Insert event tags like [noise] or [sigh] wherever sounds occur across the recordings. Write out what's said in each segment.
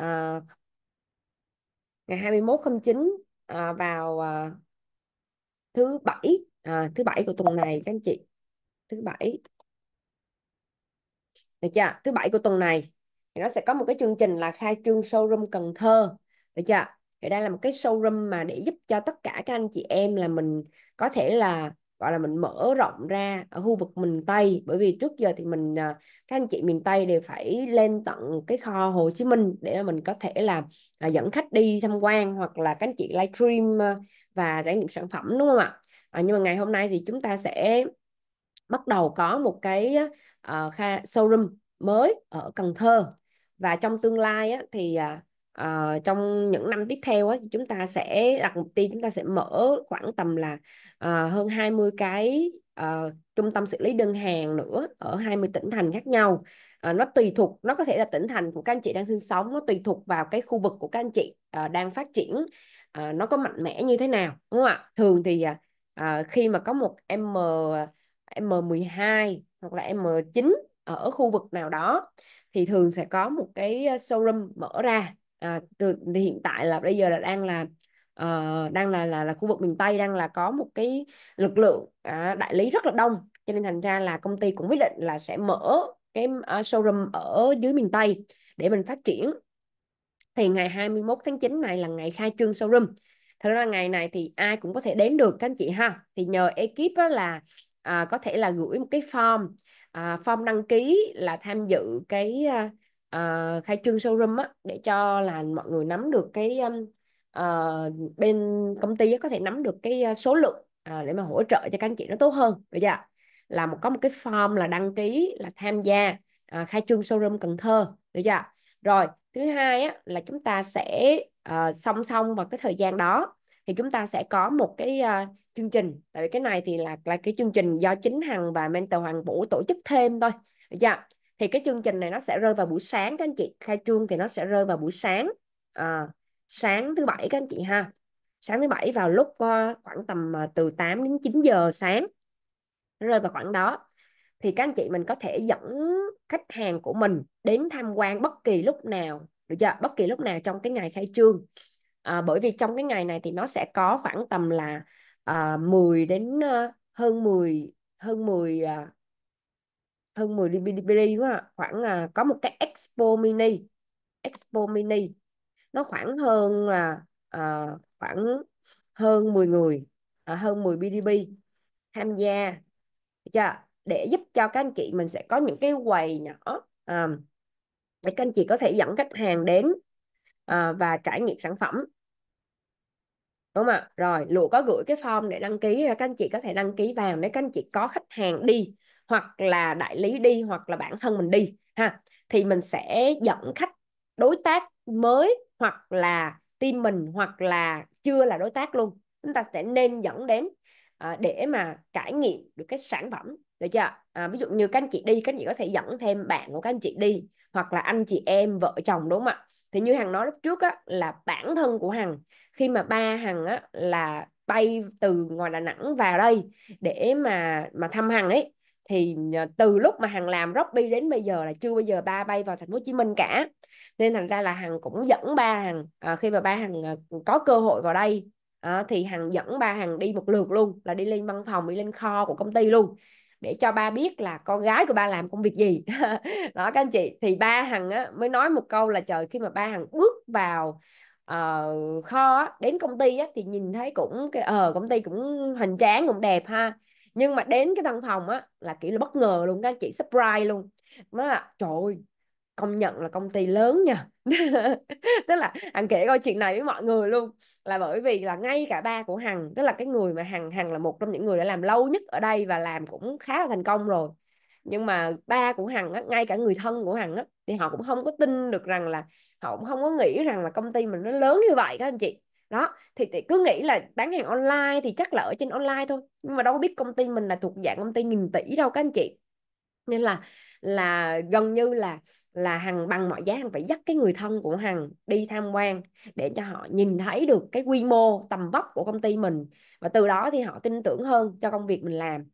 à, ngày 21 tháng 9 à, ờ, vào à, thứ bảy à, thứ bảy của tuần này các anh chị thứ bảy được chưa thứ bảy của tuần này thì nó sẽ có một cái chương trình là khai trương showroom Cần Thơ được chưa thì đây là một cái showroom mà để giúp cho tất cả các anh chị em là mình có thể là gọi là mình mở rộng ra ở khu vực miền Tây bởi vì trước giờ thì mình à, các anh chị miền Tây đều phải lên tận cái kho Hồ Chí Minh để mà mình có thể là à, dẫn khách đi tham quan hoặc là các anh chị livestream à, và trải nghiệm sản phẩm đúng không ạ à, nhưng mà ngày hôm nay thì chúng ta sẽ bắt đầu có một cái uh, showroom mới ở Cần Thơ và trong tương lai á, thì uh, uh, trong những năm tiếp theo á, chúng ta sẽ đặt mục tiêu chúng ta sẽ mở khoảng tầm là uh, hơn 20 cái uh, trung tâm xử lý đơn hàng nữa ở 20 tỉnh thành khác nhau uh, nó tùy thuộc nó có thể là tỉnh thành của các anh chị đang sinh sống nó tùy thuộc vào cái khu vực của các anh chị uh, đang phát triển uh, nó có mạnh mẽ như thế nào đúng không ạ thường thì uh, khi mà có một m M12 hoặc là M9 ở khu vực nào đó thì thường sẽ có một cái showroom mở ra à, từ thì hiện tại là bây giờ là đang là uh, đang là, là là khu vực miền Tây đang là có một cái lực lượng uh, đại lý rất là đông cho nên thành ra là công ty cũng quyết định là sẽ mở cái uh, showroom ở dưới miền Tây để mình phát triển thì ngày 21 tháng 9 này là ngày khai trương showroom thật ra ngày này thì ai cũng có thể đến được các anh chị ha thì nhờ ekip đó là à, có thể là gửi một cái form à, form đăng ký là tham dự cái à, uh, khai trương showroom á, để cho là mọi người nắm được cái uh, bên công ty có thể nắm được cái ờ, số lượng uh, để mà hỗ trợ cho các anh chị nó tốt hơn được chưa là một có một cái form là đăng ký là tham gia uh, khai trương showroom Cần Thơ được chưa rồi thứ hai á, là chúng ta sẽ uh, song song vào cái thời gian đó thì chúng ta sẽ có một cái uh, chương trình tại vì cái này thì là là cái chương trình do chính hằng và mentor hoàng vũ tổ chức thêm thôi được chưa thì cái chương trình này nó sẽ rơi vào buổi sáng các anh chị khai trương thì nó sẽ rơi vào buổi sáng à, sáng thứ bảy các anh chị ha sáng thứ bảy vào lúc ờ, khoảng tầm ờ, từ 8 đến 9 giờ sáng rơi vào khoảng đó thì các anh chị mình có thể dẫn khách hàng của mình đến tham quan bất kỳ lúc nào được chưa bất kỳ lúc nào trong cái ngày khai trương à, bởi vì trong cái ngày này thì nó sẽ có khoảng tầm là à, 10 đến uh, hơn 10 hơn 10 uh, hơn 10 dBi đúng không ạ khoảng là có một cái Expo Mini Expo Mini nó khoảng hơn là à, khoảng hơn 10 người à, hơn 10 BDB tham gia chưa? để giúp cho các anh chị mình sẽ có những cái quầy nhỏ à, để các anh chị có thể dẫn khách hàng đến à, và trải nghiệm sản phẩm đúng không ạ rồi lụa có gửi cái form để đăng ký ra các anh chị có thể đăng ký vào để các anh chị có khách hàng đi hoặc là đại lý đi hoặc là bản thân mình đi ha thì mình sẽ dẫn khách đối tác mới hoặc là team mình hoặc là chưa là đối tác luôn chúng ta sẽ nên dẫn đến à, để mà trải nghiệm được cái sản phẩm được chưa à, ví dụ như các anh chị đi các anh chị có thể dẫn thêm bạn của các anh chị đi hoặc là anh chị em vợ chồng đúng không ạ thì như hằng nói lúc trước á, là bản thân của hằng khi mà ba hằng á, là bay từ ngoài đà nẵng vào đây để mà mà thăm hằng ấy thì ờ, từ lúc mà hằng làm Robby đến bây giờ là chưa bao giờ ba bay vào thành phố Hồ Chí Minh cả nên thành ra là hằng cũng dẫn ba hằng à, khi mà ba hằng ờ, có cơ hội vào đây à, thì hằng dẫn ba hằng đi một lượt luôn là đi lên văn phòng đi lên kho của công ty luôn để cho ba biết là con gái của ba làm công việc gì [laughs] đó các anh chị thì ba hằng á, mới nói một câu là trời khi mà ba hằng bước vào uh, kho á, đến công ty á, thì nhìn thấy cũng cái ờ uh, công ty cũng hoành tráng cũng đẹp ha nhưng mà đến cái văn phòng á là kiểu là bất ngờ luôn các anh chị surprise luôn nó là trời ơi công nhận là công ty lớn nha [laughs] tức là hằng kể coi chuyện này với mọi người luôn là bởi vì là ngay cả ba của hằng tức là cái người mà hằng hằng là một trong những người đã làm lâu nhất ở đây và làm cũng khá là thành công rồi nhưng mà ba của hằng á, ngay cả người thân của hằng á, thì họ cũng không có tin được rằng là họ cũng không có nghĩ rằng là công ty mình nó lớn như vậy các anh chị đó thì, thì cứ nghĩ là bán hàng online thì chắc là ở trên online thôi nhưng mà đâu có biết công ty mình là thuộc dạng công ty nghìn tỷ đâu các anh chị nên là là gần như là là hằng bằng mọi giá hằng phải dắt cái người thân của hằng đi tham quan để cho họ nhìn thấy được cái quy mô tầm vóc của công ty mình và từ đó thì họ tin tưởng hơn cho công việc mình làm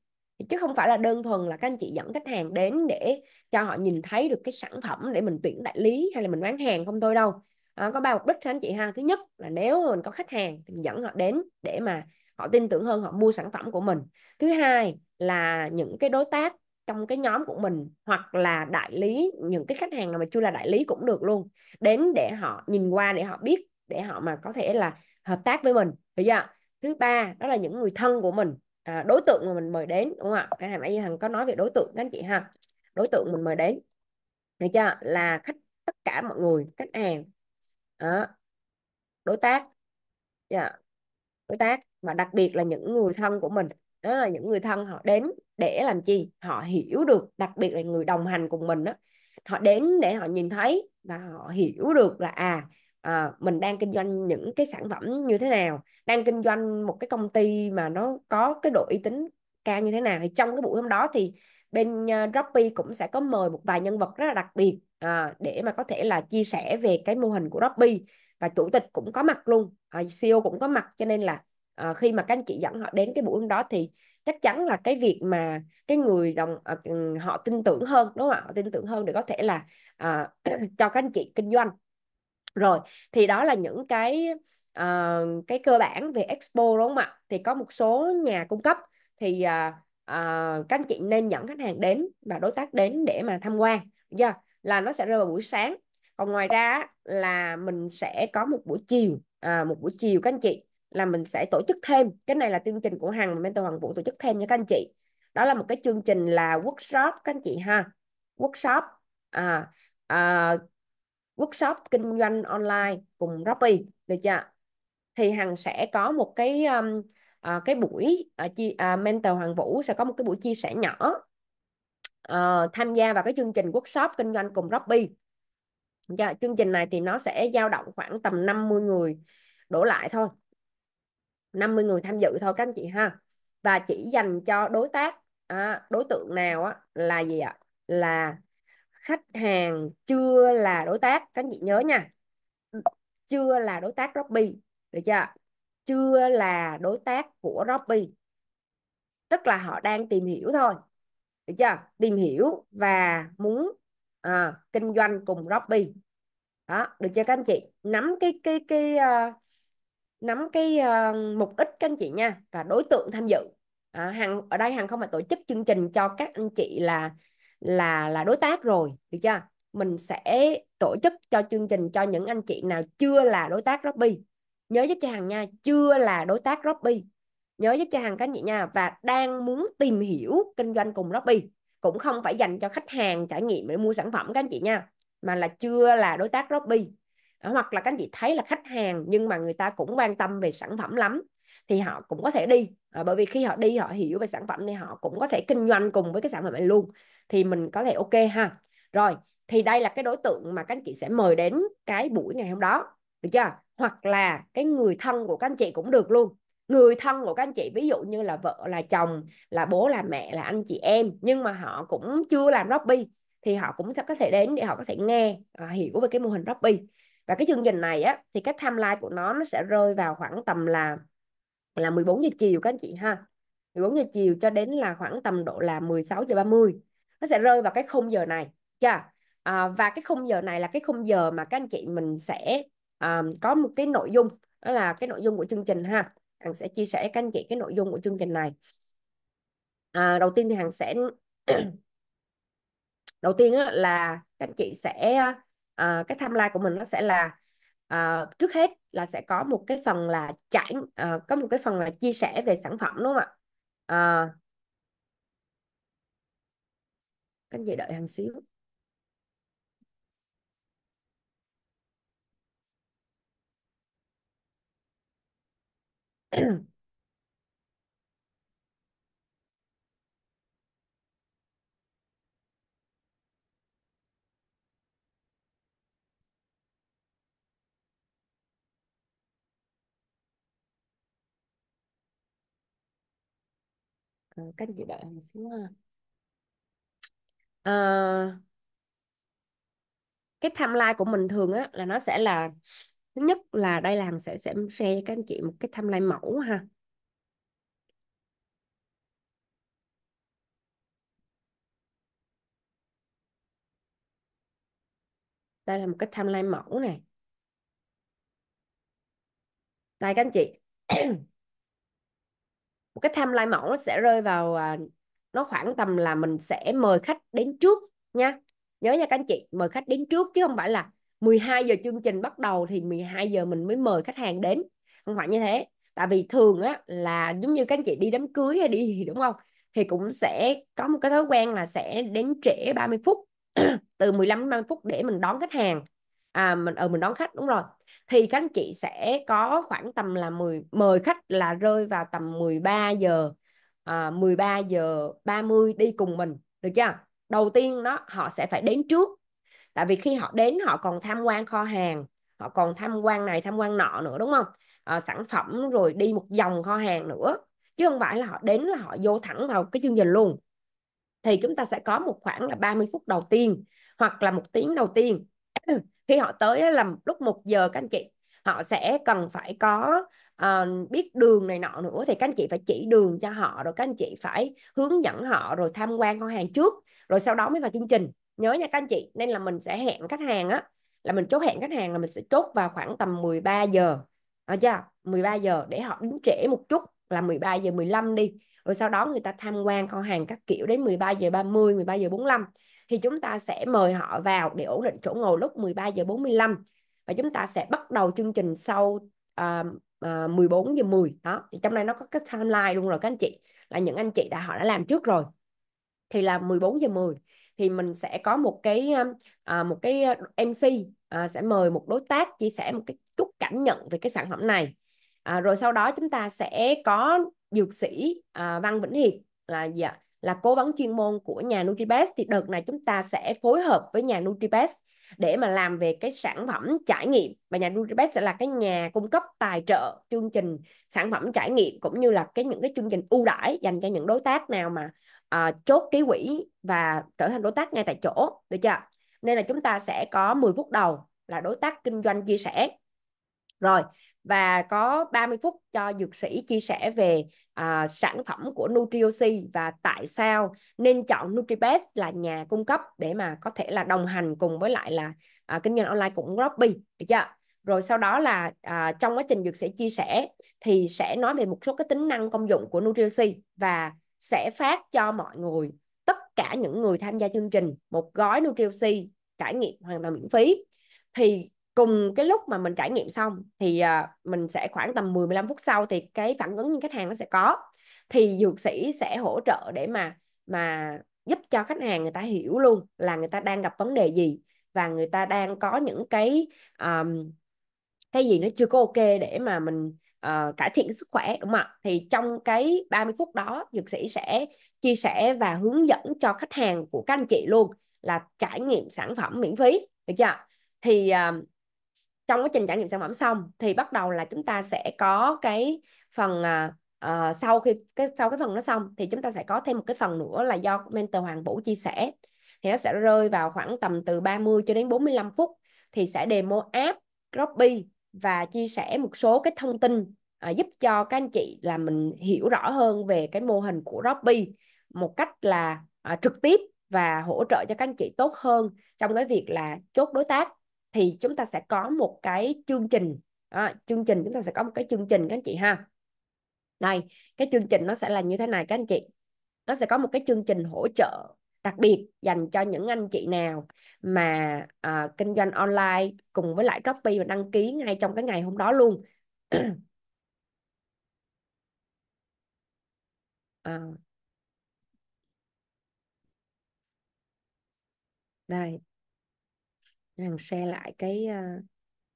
chứ không phải là đơn thuần là các anh chị dẫn khách hàng đến để cho họ nhìn thấy được cái sản phẩm để mình tuyển đại lý hay là mình bán hàng không thôi đâu à, có ba mục đích anh chị ha thứ nhất là nếu mình có khách hàng thì mình dẫn họ đến để mà họ tin tưởng hơn họ mua sản phẩm của mình thứ hai là những cái đối tác trong cái nhóm của mình hoặc là đại lý những cái khách hàng nào mà chưa là đại lý cũng được luôn đến để họ nhìn qua để họ biết để họ mà có thể là hợp tác với mình được chưa thứ ba đó là những người thân của mình à, đối tượng mà mình mời đến đúng không ạ à, nãy giờ hằng có nói về đối tượng các anh chị ha đối tượng mình mời đến được chưa là khách tất cả mọi người khách hàng đó. đối tác yeah. Dạ. đối tác mà đặc biệt là những người thân của mình đó là những người thân họ đến để làm chi họ hiểu được đặc biệt là người đồng hành cùng mình đó họ đến để họ nhìn thấy và họ hiểu được là à à, mình đang kinh doanh những cái sản phẩm như thế nào đang kinh doanh một cái công ty mà nó có cái độ uy tín cao như thế nào thì trong cái buổi hôm đó thì bên uh, Droppy cũng sẽ có mời một vài nhân vật rất là đặc biệt à, để mà có thể là chia sẻ về cái mô hình của Robby và chủ tịch cũng có mặt luôn à, ờ, CEO cũng có mặt cho nên là à, khi mà các anh chị dẫn họ đến cái buổi hôm đó thì chắc chắn là cái việc mà cái người đồng à, họ tin tưởng hơn đúng không ạ họ tin tưởng hơn để có thể là à, [clears throat] cho các anh chị kinh doanh rồi thì đó là những cái à, cái cơ bản về expo đúng không ạ thì có một số nhà cung cấp thì à, à, các anh chị nên dẫn khách hàng đến và đối tác đến để mà tham quan yeah là nó sẽ rơi vào buổi sáng còn ngoài ra là mình sẽ có một buổi chiều à, một buổi chiều các anh chị là mình sẽ tổ chức thêm cái này là chương trình của hằng mentor hoàng vũ tổ chức thêm cho các anh chị đó là một cái chương trình là workshop các anh chị ha workshop à, à, workshop kinh doanh online cùng Robby được chưa thì hằng sẽ có một cái um, à, cái buổi à, chi, à, mentor hoàng vũ sẽ có một cái buổi chia sẻ nhỏ uh, tham gia vào cái chương trình workshop kinh doanh cùng Robby yeah, dạ, chương trình này thì nó sẽ dao động khoảng tầm 50 người đổ lại thôi 50 người tham dự thôi các anh chị ha và chỉ dành cho đối tác à, đối tượng nào á, là gì ạ là khách hàng chưa là đối tác các anh chị nhớ nha chưa là đối tác Robby được chưa chưa là đối tác của Robby tức là họ đang tìm hiểu thôi được chưa tìm hiểu và muốn à, kinh doanh cùng Robby đó được chưa các anh chị nắm cái cái cái uh, nắm cái uh, mục đích các anh chị nha và đối tượng tham dự à, hằng ở đây hằng không phải tổ chức chương trình cho các anh chị là là là đối tác rồi được chưa mình sẽ tổ chức cho chương trình cho những anh chị nào chưa là đối tác Robby nhớ giúp cho hằng nha chưa là đối tác Robby nhớ giúp cho hàng các chị nha và đang muốn tìm hiểu kinh doanh cùng Robby cũng không phải dành cho khách hàng trải nghiệm để mua sản phẩm các anh chị nha mà là chưa là đối tác Robby ờ, hoặc là các anh chị thấy là khách hàng nhưng mà người ta cũng quan tâm về sản phẩm lắm thì họ cũng có thể đi à, bởi vì khi họ đi họ hiểu về sản phẩm thì họ cũng có thể kinh doanh cùng với cái sản phẩm này luôn thì mình có thể ok ha rồi thì đây là cái đối tượng mà các anh chị sẽ mời đến cái buổi ngày hôm đó được chưa hoặc là cái người thân của các anh chị cũng được luôn người thân của các anh chị ví dụ như là vợ là chồng là bố là mẹ là anh chị em nhưng mà họ cũng chưa làm Robby thì họ cũng sẽ có thể đến để họ có thể nghe à, hiểu về cái mô hình Robby và cái chương trình này á thì cái timeline của nó nó sẽ rơi vào khoảng tầm là là 14 giờ chiều các anh chị ha 14 giờ chiều cho đến là khoảng tầm độ là 16 giờ 30 nó sẽ rơi vào cái khung giờ này chưa à, và cái khung giờ này là cái khung giờ mà các anh chị mình sẽ à, có một cái nội dung đó là cái nội dung của chương trình ha Hằng sẽ chia sẻ các anh chị cái nội dung của chương trình này à, đầu tiên thì Hằng sẽ [clears throat] đầu tiên là các anh chị sẽ à, cái lai của mình nó sẽ là à, trước hết là sẽ có một cái phần là trải à, có một cái phần là chia sẻ về sản phẩm đúng không ạ à, các anh chị đợi hàng xíu [clears throat] Ờ, các chị đợi một xíu ha à, cái timeline của mình thường á là nó sẽ là thứ nhất là đây là Hằng sẽ sẽ share các anh chị một cái tham lai mẫu ha đây là một cái tham lai mẫu này đây các anh chị [clears throat] một cái tham lai mẫu nó sẽ rơi vào à, nó khoảng tầm là mình sẽ mời khách đến trước nha nhớ nha các anh chị mời khách đến trước chứ không phải là 12 giờ chương trình bắt đầu thì 12 giờ mình mới mời khách hàng đến không phải như thế tại vì thường á là giống như các anh chị đi đám cưới hay đi gì [laughs] đúng không thì cũng sẽ có một cái thói quen là sẽ đến trễ 30 phút [clears throat] từ 15 đến 30 phút để mình đón khách hàng à mình ở ờ, ừ, mình đón khách đúng rồi thì các anh chị sẽ có khoảng tầm là 10 mời khách là rơi vào tầm 13 giờ à, 13 giờ 30 đi cùng mình được chưa đầu tiên nó họ sẽ phải đến trước tại vì khi họ đến họ còn tham quan kho hàng họ còn tham quan này tham quan nọ nữa đúng không à, sản phẩm rồi đi một dòng kho hàng nữa chứ không phải là họ đến là họ vô thẳng vào cái chương trình luôn thì chúng ta sẽ có một khoảng là 30 phút đầu tiên hoặc là một tiếng đầu tiên khi họ tới là lúc 1 giờ các anh chị họ sẽ cần phải có uh, biết đường này nọ nữa thì các anh chị phải chỉ đường cho họ rồi các anh chị phải hướng dẫn họ rồi tham quan kho hàng trước rồi sau đó mới vào chương trình nhớ nha các anh chị nên là mình sẽ hẹn khách hàng á là mình chốt hẹn khách hàng là mình sẽ chốt vào khoảng tầm 13 giờ à, chưa 13 giờ để họ đến trễ một chút là 13 giờ 15 đi rồi sau đó người ta tham quan kho hàng các kiểu đến 13 giờ 30 13 giờ 45 thì chúng ta sẽ mời họ vào để ổn định chỗ ngồi lúc 13 giờ 45 và chúng ta sẽ bắt đầu chương trình sau uh, uh, 14 giờ 10 đó thì trong này nó có cái timeline luôn rồi các anh chị là những anh chị đã họ đã làm trước rồi thì là 14 giờ 10 thì mình sẽ có một cái um, à, một cái ờ, MC à, sẽ mời một đối tác chia sẻ một cái chút cảm nhận về cái sản phẩm này à, rồi sau đó chúng ta sẽ có dược sĩ à, Văn Vĩnh Hiệp là gì dạ, là cố vấn chuyên môn của nhà Nutribest thì đợt này chúng ta sẽ phối hợp với nhà Nutribest để mà làm về cái sản phẩm trải nghiệm và nhà Nutribest sẽ là cái nhà cung cấp tài trợ chương trình sản phẩm trải nghiệm cũng như là cái những cái chương trình ưu đãi dành cho những đối tác nào mà uh, chốt ký quỹ và trở thành đối tác ngay tại chỗ được chưa nên là chúng ta sẽ có 10 phút đầu là đối tác kinh doanh chia sẻ rồi và có 30 phút cho dược sĩ chia sẻ về uh, sản phẩm của Nutrioc và tại sao nên chọn Nutribest là nhà cung cấp để mà có thể là đồng hành cùng với lại là uh, kinh doanh online của Robby được chưa? Rồi sau đó là uh, trong quá trình dược sĩ chia sẻ thì sẽ nói về một số cái tính năng công dụng của Nutrioc và sẽ phát cho mọi người tất cả những người tham gia chương trình một gói Nutrilogy trải nghiệm hoàn toàn miễn phí thì cùng cái lúc mà mình trải nghiệm xong thì à, mình sẽ khoảng tầm 10 15 phút sau thì cái phản ứng những khách hàng nó sẽ có thì dược sĩ sẽ hỗ trợ để mà mà giúp cho khách hàng người ta hiểu luôn là người ta đang gặp vấn đề gì và người ta đang có những cái um, cái gì nó chưa có ok để mà mình Ờ, cải thiện sức khỏe đúng không ạ thì trong cái 30 phút đó dược sĩ sẽ chia sẻ và hướng dẫn cho khách hàng của các anh chị luôn là trải nghiệm sản phẩm miễn phí được chưa thì uh, trong quá trình trải nghiệm sản phẩm xong thì bắt đầu là chúng ta sẽ có cái phần uh, uh, sau khi cái sau cái phần nó xong thì chúng ta sẽ có thêm một cái phần nữa là do mentor Hoàng Vũ chia sẻ thì nó sẽ rơi vào khoảng tầm từ 30 cho đến 45 phút thì sẽ demo app copy và chia sẻ một số cái thông tin à, giúp cho các anh chị là mình hiểu rõ hơn về cái mô hình của Robby một cách là à, trực tiếp và hỗ trợ cho các anh chị tốt hơn trong cái việc là chốt đối tác thì chúng ta sẽ có một cái chương trình à, chương trình chúng ta sẽ có một cái chương trình các anh chị ha đây cái chương trình nó sẽ là như thế này các anh chị nó sẽ có một cái chương trình hỗ trợ đặc biệt dành cho những anh chị nào mà à, kinh doanh online cùng với lại Shopee và đăng ký ngay trong cái ngày hôm đó luôn à. [clears throat] đây hàng xe lại cái ờ,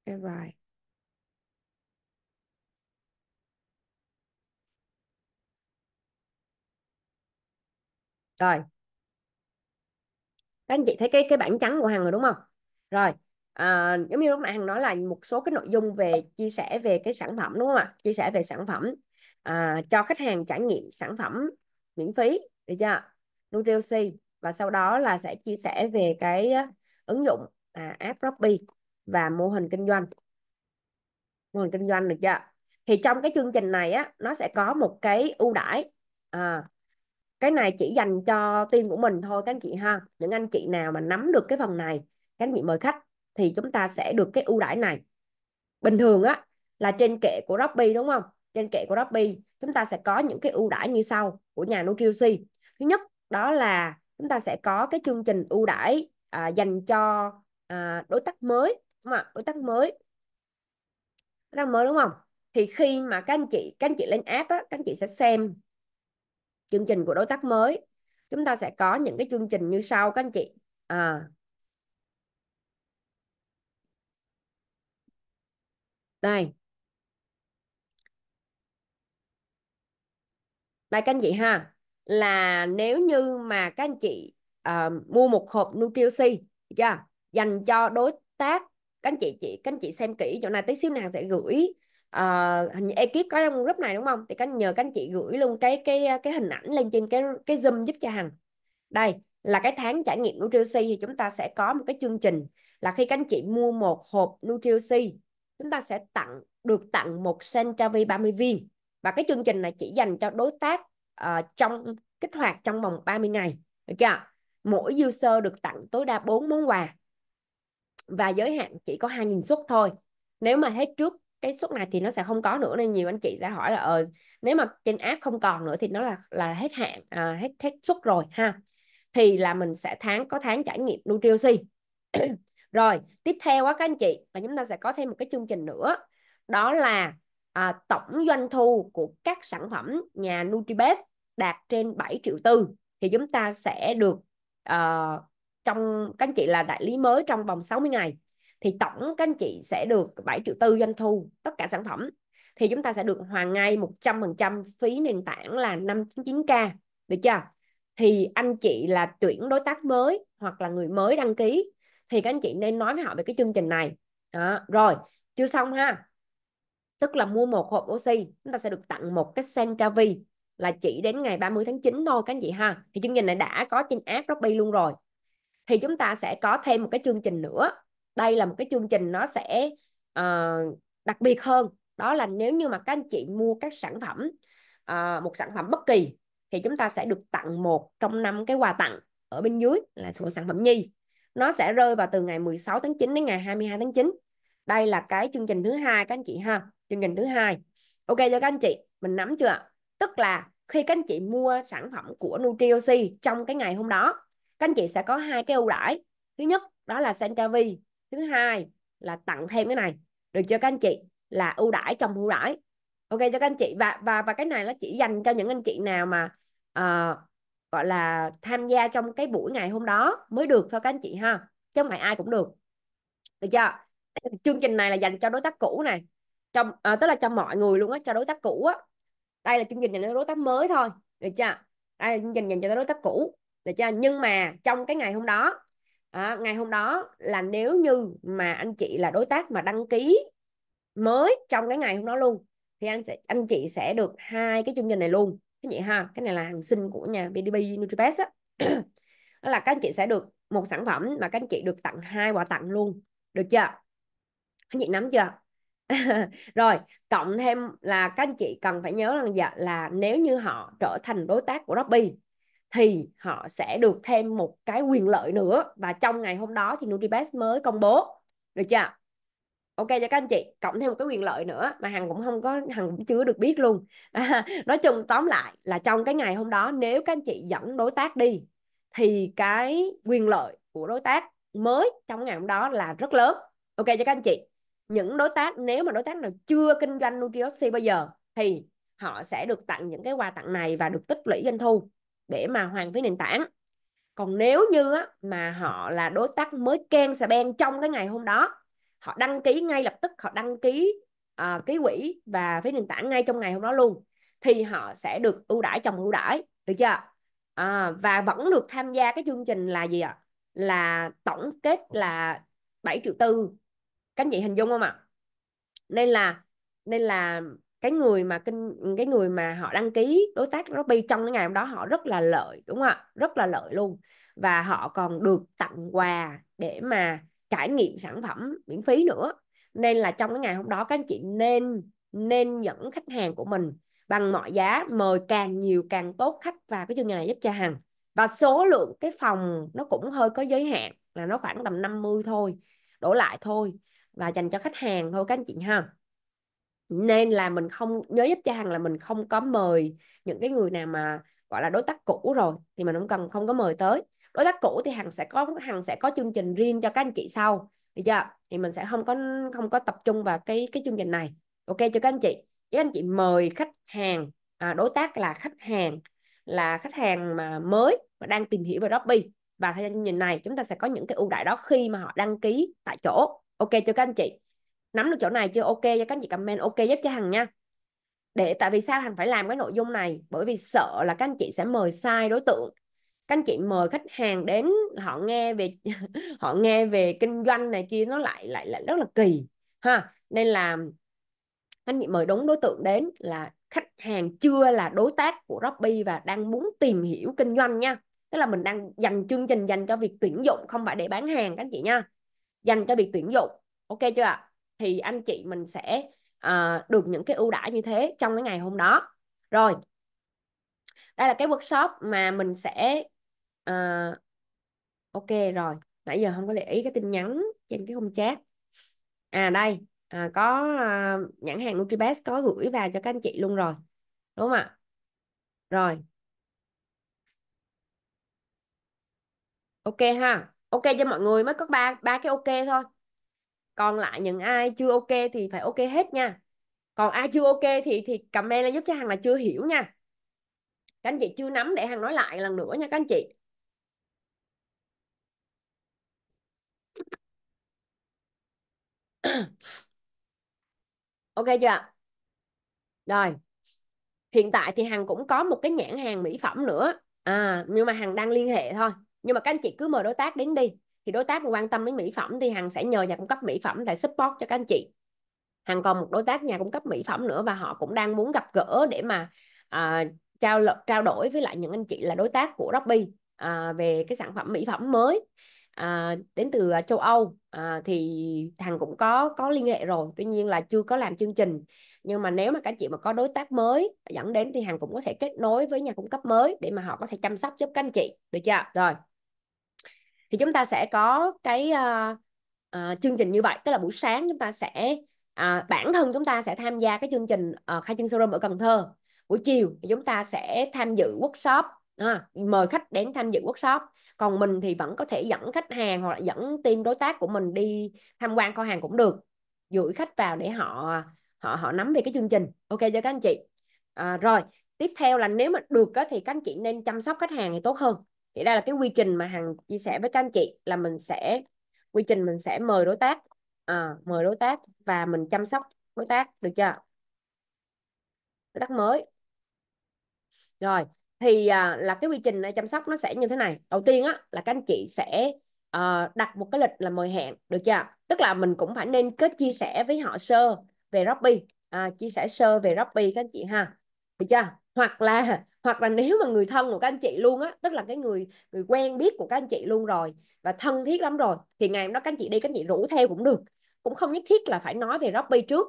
cái bài rồi các anh chị thấy cái cái bản trắng của hằng rồi đúng không rồi à, giống như lúc nãy hằng nói là một số cái nội dung về chia sẻ về cái sản phẩm đúng không ạ chia sẻ về sản phẩm à, cho khách hàng trải nghiệm sản phẩm miễn phí được chưa Nutrilogy và sau đó là sẽ chia sẻ về cái ứng dụng à, app Robby và mô hình kinh doanh mô hình kinh doanh được chưa thì trong cái chương trình này á nó sẽ có một cái ưu đãi à, cái này chỉ dành cho team của mình thôi các anh chị ha những anh chị nào mà nắm được cái phần này các anh chị mời khách thì chúng ta sẽ được cái ưu đãi này bình thường á là trên kệ của Robby đúng không trên kệ của Robby chúng ta sẽ có những cái ưu đãi như sau của nhà Nutriusi thứ nhất đó là chúng ta sẽ có cái chương trình ưu đãi à, dành cho à, đối tác mới đúng không? đối tác mới đối tác mới đúng không thì khi mà các anh chị các anh chị lên app á, các anh chị sẽ xem chương trình của đối tác mới chúng ta sẽ có những cái chương trình như sau các anh chị à đây đây các anh chị ha là nếu như mà các anh chị uh, mua một hộp Nutrici chưa dành cho đối tác các anh chị chị các anh chị xem kỹ chỗ này tí xíu nào sẽ gửi uh, hình ekip có trong group này đúng không thì các nhờ các anh chị gửi luôn cái cái cái hình ảnh lên trên cái cái zoom giúp cho hằng đây là cái tháng trải nghiệm Nutricy thì chúng ta sẽ có một cái chương trình là khi các anh chị mua một hộp Nutricy chúng ta sẽ tặng được tặng một Centavi 30 viên và cái chương trình này chỉ dành cho đối tác uh, trong kích hoạt trong vòng 30 ngày được chưa mỗi user được tặng tối đa 4 món quà và giới hạn chỉ có 2.000 suất thôi nếu mà hết trước cái suất này thì nó sẽ không có nữa nên nhiều anh chị sẽ hỏi là ờ nếu mà trên app không còn nữa thì nó là là hết hạn à, hết hết suất rồi ha thì là mình sẽ tháng có tháng trải nghiệm Nutriosi [clears throat] rồi tiếp theo á các anh chị là chúng ta sẽ có thêm một cái chương trình nữa đó là à, tổng doanh thu của các sản phẩm nhà nutribest đạt trên 7 triệu tư thì chúng ta sẽ được uh, trong các anh chị là đại lý mới trong vòng 60 ngày thì tổng các anh chị sẽ được 7 triệu tư doanh thu tất cả sản phẩm thì chúng ta sẽ được hoàn ngay 100% phí nền tảng là 599k được chưa thì anh chị là tuyển đối tác mới hoặc là người mới đăng ký thì các anh chị nên nói với họ về cái chương trình này đó. rồi chưa xong ha tức là mua một hộp oxy chúng ta sẽ được tặng một cái vi là chỉ đến ngày 30 tháng 9 thôi các anh chị ha thì chương trình này đã có trên app Robby luôn rồi thì chúng ta sẽ có thêm một cái chương trình nữa đây là một cái chương trình nó sẽ uh, đặc biệt hơn đó là nếu như mà các anh chị mua các sản phẩm uh, một sản phẩm bất kỳ thì chúng ta sẽ được tặng một trong năm cái quà tặng ở bên dưới là của sản phẩm nhi nó sẽ rơi vào từ ngày 16 tháng 9 đến ngày 22 tháng 9 đây là cái chương trình thứ hai các anh chị ha chương trình thứ hai ok cho các anh chị mình nắm chưa tức là khi các anh chị mua sản phẩm của Nutriosi trong cái ngày hôm đó các anh chị sẽ có hai cái ưu đãi thứ nhất đó là Centavi thứ hai là tặng thêm cái này được cho các anh chị là ưu đãi trong ưu đãi ok cho các anh chị và và và cái này nó chỉ dành cho những anh chị nào mà uh, gọi là tham gia trong cái buổi ngày hôm đó mới được thôi các anh chị ha chứ không phải ai cũng được được chưa chương trình này là dành cho đối tác cũ này trong à, tức là cho mọi người luôn á cho đối tác cũ á đây là chương trình dành cho đối tác mới thôi được chưa đây là chương trình dành cho đối tác cũ được chưa nhưng mà trong cái ngày hôm đó à, ngày hôm đó là nếu như mà anh chị là đối tác mà đăng ký mới trong cái ngày hôm đó luôn thì anh sẽ anh chị sẽ được hai cái chương trình này luôn cái gì ha cái này là hàng sinh của nhà BDB Nutribest á đó là các anh chị sẽ được một sản phẩm mà các anh chị được tặng hai quà tặng luôn được chưa anh chị nắm chưa [laughs] rồi cộng thêm là các anh chị cần phải nhớ rằng dạ, là nếu như họ trở thành đối tác của Robby thì họ sẽ được thêm một cái quyền lợi nữa và trong ngày hôm đó thì Nutribase mới công bố được chưa ok cho các anh chị cộng thêm một cái quyền lợi nữa mà hằng cũng không có hằng cũng chưa được biết luôn à, [laughs] nói chung tóm lại là trong cái ngày hôm đó nếu các anh chị dẫn đối tác đi thì cái quyền lợi của đối tác mới trong ngày hôm đó là rất lớn ok cho các anh chị những đối tác nếu mà đối tác nào chưa kinh doanh Nutrioxy bây giờ thì họ sẽ được tặng những cái quà tặng này và được tích lũy doanh thu để mà hoàn với nền tảng còn nếu như á, mà họ là đối tác mới can xà ben trong cái ngày hôm đó họ đăng ký ngay lập tức họ đăng ký uh, ký quỹ và phí nền tảng ngay trong ngày hôm đó luôn thì họ sẽ được ưu đãi chồng ưu đãi được chưa à, và vẫn được tham gia cái chương trình là gì ạ là tổng kết là 7 triệu tư các anh chị hình dung không ạ nên là nên là cái người mà kinh cái người mà họ đăng ký đối tác Robby trong cái ngày hôm đó họ rất là lợi đúng không ạ rất là lợi luôn và họ còn được tặng quà để mà trải nghiệm sản phẩm miễn phí nữa nên là trong cái ngày hôm đó các anh chị nên nên dẫn khách hàng của mình bằng mọi giá mời càng nhiều càng tốt khách vào cái chương trình này giúp cho Hằng và số lượng cái phòng nó cũng hơi có giới hạn là nó khoảng tầm 50 thôi đổ lại thôi và dành cho khách hàng thôi các anh chị ha nên là mình không nhớ giúp cho hằng là mình không có mời những cái người nào mà gọi là đối tác cũ rồi thì mình cũng cần không có mời tới đối tác cũ thì hằng sẽ có hằng sẽ có chương trình riêng cho các anh chị sau được chưa thì mình sẽ không có không có tập trung vào cái cái chương trình này ok cho các anh chị các anh chị mời khách hàng à, đối tác là khách hàng là khách hàng mà mới và đang tìm hiểu về Robby và theo chương trình này chúng ta sẽ có những cái ưu đại đó khi mà họ đăng ký tại chỗ ok cho các anh chị nắm được chỗ này chưa ok cho các anh chị comment ok giúp cho hằng nha để tại vì sao hằng phải làm cái nội dung này bởi vì sợ là các anh chị sẽ mời sai đối tượng các anh chị mời khách hàng đến họ nghe về [laughs] họ nghe về kinh doanh này kia nó lại lại lại rất là kỳ ha nên là các anh chị mời đúng đối tượng đến là khách hàng chưa là đối tác của Robby và đang muốn tìm hiểu kinh doanh nha tức là mình đang dành chương trình dành cho việc tuyển dụng không phải để bán hàng các anh chị nha dành cho việc tuyển dụng ok chưa ạ thì anh chị mình sẽ uh, được những cái ưu đãi như thế trong cái ngày hôm đó rồi đây là cái workshop mà mình sẽ uh, ok rồi nãy giờ không có để ý cái tin nhắn trên cái khung chat à đây à, có uh, nhãn hàng nutribest có gửi vào cho các anh chị luôn rồi đúng không ạ rồi ok ha ok cho mọi người mới có ba ba cái ok thôi còn lại những ai chưa ok thì phải ok hết nha còn ai chưa ok thì thì comment lên giúp cho hằng là chưa hiểu nha các anh chị chưa nắm để hằng nói lại lần nữa nha các anh chị ok chưa rồi hiện tại thì hằng cũng có một cái nhãn hàng mỹ phẩm nữa à nhưng mà hằng đang liên hệ thôi nhưng mà các anh chị cứ mời đối tác đến đi thì đối tác mà quan tâm đến mỹ phẩm thì hằng sẽ nhờ nhà cung cấp mỹ phẩm để support cho các anh chị hằng còn một đối tác nhà cung cấp mỹ phẩm nữa và họ cũng đang muốn gặp gỡ để mà à, trao trao đổi với lại những anh chị là đối tác của Robby à, về cái sản phẩm mỹ phẩm mới à, đến từ châu Âu à, thì thằng cũng có có liên hệ rồi tuy nhiên là chưa có làm chương trình nhưng mà nếu mà các chị mà có đối tác mới dẫn đến thì hàng cũng có thể kết nối với nhà cung cấp mới để mà họ có thể chăm sóc giúp các anh chị được chưa rồi thì chúng ta sẽ có cái uh, uh, chương trình như vậy tức là buổi sáng chúng ta sẽ uh, bản thân chúng ta sẽ tham gia cái chương trình uh, khai trương showroom ở Cần Thơ buổi chiều thì chúng ta sẽ tham dự workshop à, mời khách đến tham dự workshop còn mình thì vẫn có thể dẫn khách hàng hoặc là dẫn team đối tác của mình đi tham quan kho hàng cũng được gửi khách vào để họ họ họ nắm về cái chương trình ok cho các anh chị à, rồi tiếp theo là nếu mà được á, thì các anh chị nên chăm sóc khách hàng thì tốt hơn thì đây là cái quy trình mà hằng chia sẻ với các anh chị là mình sẽ quy trình mình sẽ mời đối tác à, mời đối tác và mình chăm sóc đối tác được chưa đối tác mới rồi thì à, là cái quy trình ờ, chăm sóc nó sẽ như thế này đầu tiên á là các anh chị sẽ à, đặt một cái lịch là mời hẹn được chưa tức là mình cũng phải nên kết chia sẻ với họ sơ về Robby à, chia sẻ sơ về Robby các anh chị ha được chưa hoặc là hoặc là nếu mà người thân của các anh chị luôn á tức là cái người người quen biết của các anh chị luôn rồi và thân thiết lắm rồi thì ngày hôm đó các anh chị đi các anh chị rủ theo cũng được cũng không nhất thiết là phải nói về Robby trước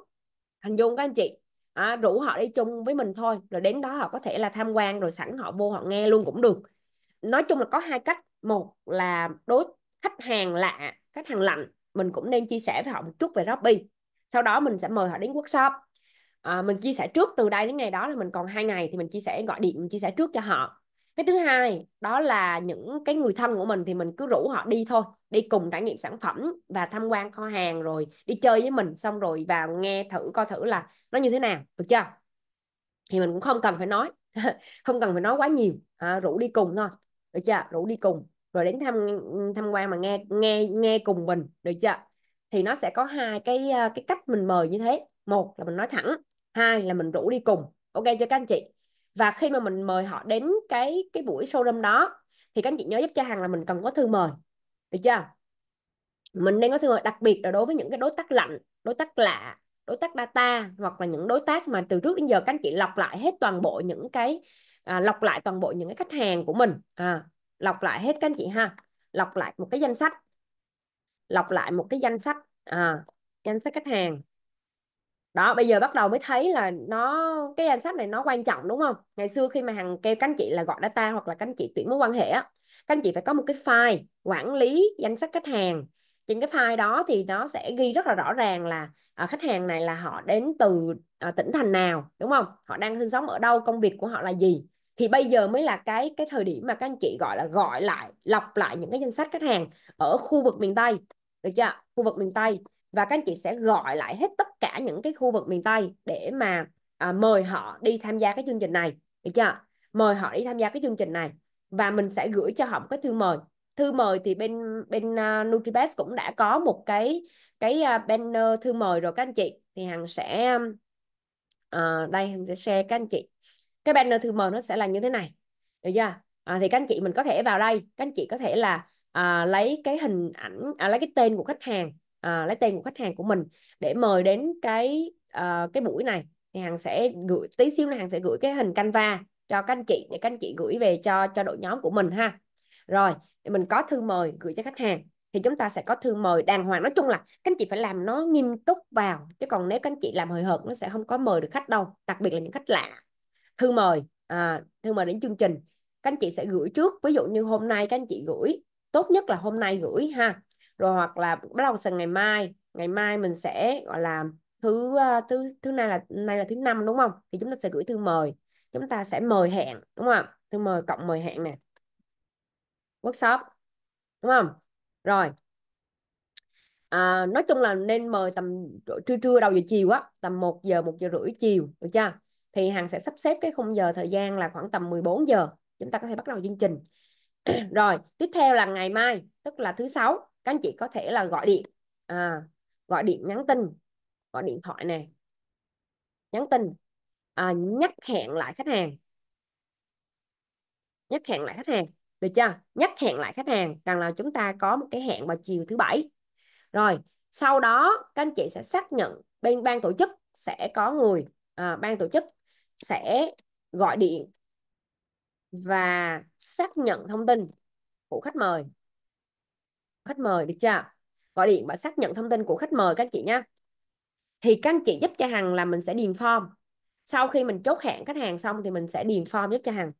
hình dung các anh chị à, rủ họ đi chung với mình thôi rồi đến đó họ có thể là tham quan rồi sẵn họ vô họ nghe luôn cũng được nói chung là có hai cách một là đối khách hàng lạ khách hàng lạnh mình cũng nên chia sẻ với họ một chút về Robby sau đó mình sẽ mời họ đến workshop à, mình chia sẻ trước từ đây đến ngày đó là mình còn hai ngày thì mình chia sẻ gọi điện mình chia sẻ trước cho họ cái thứ hai đó là những cái người thân của mình thì mình cứ rủ họ đi thôi đi cùng trải nghiệm sản phẩm và tham quan kho hàng rồi đi chơi với mình xong rồi vào nghe thử coi thử là nó như thế nào được chưa thì mình cũng không cần phải nói [laughs] không cần phải nói quá nhiều à, rủ đi cùng thôi được chưa rủ đi cùng rồi đến tham tham quan mà nghe nghe nghe cùng mình được chưa thì nó sẽ có hai cái ờ, cái cách mình mời như thế một là mình nói thẳng hai là mình rủ đi cùng ok cho các anh chị và khi mà mình mời họ đến cái cái buổi showroom đó thì các anh chị nhớ giúp cho hàng là mình cần có thư mời được chưa mình nên có thư mời đặc biệt là đối với những cái đối tác lạnh đối tác lạ đối tác data hoặc là những đối tác mà từ trước đến giờ các anh chị lọc lại hết toàn bộ những cái à, lọc lại toàn bộ những cái khách hàng của mình à, lọc lại hết các anh chị ha lọc lại một cái danh sách lọc lại một cái danh sách à, danh sách khách hàng đó bây giờ bắt đầu mới thấy là nó cái danh sách này nó quan trọng đúng không ngày xưa khi mà hằng kêu các anh chị là gọi data hoặc là các anh chị tuyển mối quan hệ á các anh chị phải có một cái file quản lý danh sách khách hàng trên cái file đó thì nó sẽ ghi rất là rõ ràng là à, khách hàng này là họ đến từ à, tỉnh thành nào đúng không họ đang sinh sống ở đâu công việc của họ là gì thì bây giờ mới là cái cái thời điểm mà các anh chị gọi là gọi lại lọc lại những cái danh sách khách hàng ở khu vực miền tây được chưa khu vực miền tây và các anh chị sẽ gọi lại hết tất cả những cái khu vực miền Tây để mà à, mời họ đi tham gia cái chương trình này được chưa mời họ đi tham gia cái chương trình này và mình sẽ gửi cho họ một cái thư mời thư mời thì bên bên uh, à, Nutribase cũng đã có một cái cái uh, banner thư mời rồi các anh chị thì hằng sẽ uh, đây hằng sẽ share các anh chị cái banner thư mời nó sẽ là như thế này được chưa à, thì các anh chị mình có thể vào đây các anh chị có thể là à, lấy cái hình ảnh à, lấy cái tên của khách hàng uh, lấy tên của khách hàng của mình để mời đến cái uh, cái buổi này thì hàng sẽ gửi tí xíu là hàng sẽ gửi cái hình canva cho các anh chị để các anh chị gửi về cho cho đội nhóm của mình ha rồi thì mình có thư mời gửi cho khách hàng thì chúng ta sẽ có thư mời đàng hoàng nói chung là các anh chị phải làm nó nghiêm túc vào chứ còn nếu các anh chị làm hời hợt nó sẽ không có mời được khách đâu đặc biệt là những khách lạ thư mời à, thư mời đến chương trình các anh chị sẽ gửi trước ví dụ như hôm nay các anh chị gửi tốt nhất là hôm nay gửi ha rồi hoặc là bắt đầu từ ngày mai ngày mai mình sẽ gọi là thứ ờ, thứ thứ này là nay là thứ năm đúng không thì chúng ta sẽ gửi thư mời chúng ta sẽ mời hẹn đúng không thư mời cộng mời hẹn nè workshop đúng không rồi à, nói chung là nên mời tầm trưa trưa đầu giờ chiều á tầm 1 giờ một giờ rưỡi chiều được chưa thì hàng sẽ sắp xếp cái khung giờ thời gian là khoảng tầm 14 giờ chúng ta có thể bắt đầu chương trình [clears throat] rồi tiếp theo là ngày mai tức là thứ sáu các anh chị có thể là gọi điện à, gọi điện nhắn tin gọi điện thoại nè nhắn tin à, nhắc hẹn lại khách hàng nhắc hẹn lại khách hàng được chưa nhắc hẹn lại khách hàng rằng là chúng ta có một cái hẹn vào chiều thứ bảy rồi sau đó các anh chị sẽ xác nhận bên ban tổ chức sẽ có người à, ban tổ chức sẽ gọi điện và xác nhận thông tin của khách mời khách mời được chưa gọi điện và xác nhận thông tin của khách mời các chị nhé thì các anh chị giúp cho hằng là mình sẽ điền form sau khi mình chốt hẹn khách hàng xong thì mình sẽ điền form giúp cho hằng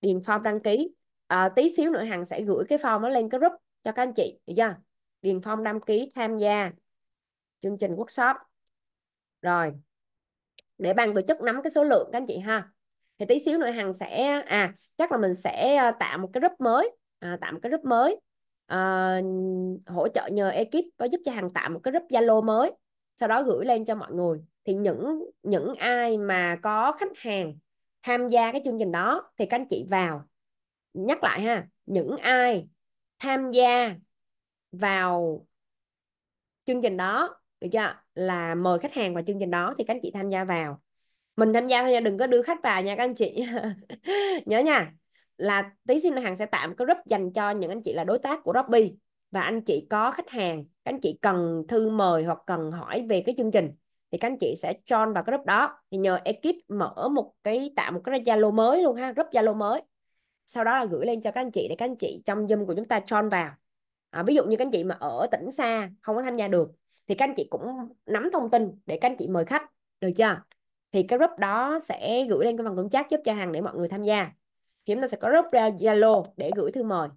điền form đăng ký à, tí xíu nữa hằng sẽ gửi cái form nó lên cái group cho các anh chị được chưa điền form đăng ký tham gia chương trình workshop rồi để ban tổ chức nắm cái số lượng các anh chị ha thì tí xíu nữa hằng sẽ à chắc là mình sẽ à, tạo một cái group mới à, tạo một cái group mới uh, hỗ trợ nhờ ekip có giúp cho hàng tạo một cái group zalo mới sau đó gửi lên cho mọi người thì những những ai mà có khách hàng tham gia cái chương trình đó thì các anh chị vào nhắc lại ha những ai tham gia vào chương trình đó được chưa là mời khách hàng vào chương trình đó thì các anh chị tham gia vào mình tham gia thôi nha đừng có đưa khách vào nha các anh chị [laughs] nhớ nha là tí xin hàng sẽ tạm có group dành cho những anh chị là đối tác của Robby và anh chị có khách hàng các anh chị cần thư mời hoặc cần hỏi về cái chương trình thì các anh chị sẽ join vào cái group đó thì nhờ ekip mở một cái tạo một cái Zalo mới luôn ha group Zalo mới sau đó là gửi lên cho các anh chị để các anh chị trong Zoom của chúng ta join vào à, ví dụ như các anh chị mà ở tỉnh xa không có tham gia được thì các anh chị cũng nắm thông tin để các anh chị mời khách được chưa thì cái group đó sẽ gửi lên cái phần công chat giúp cho hàng để mọi người tham gia chúng ta sẽ có drop down Zalo để gửi thư mời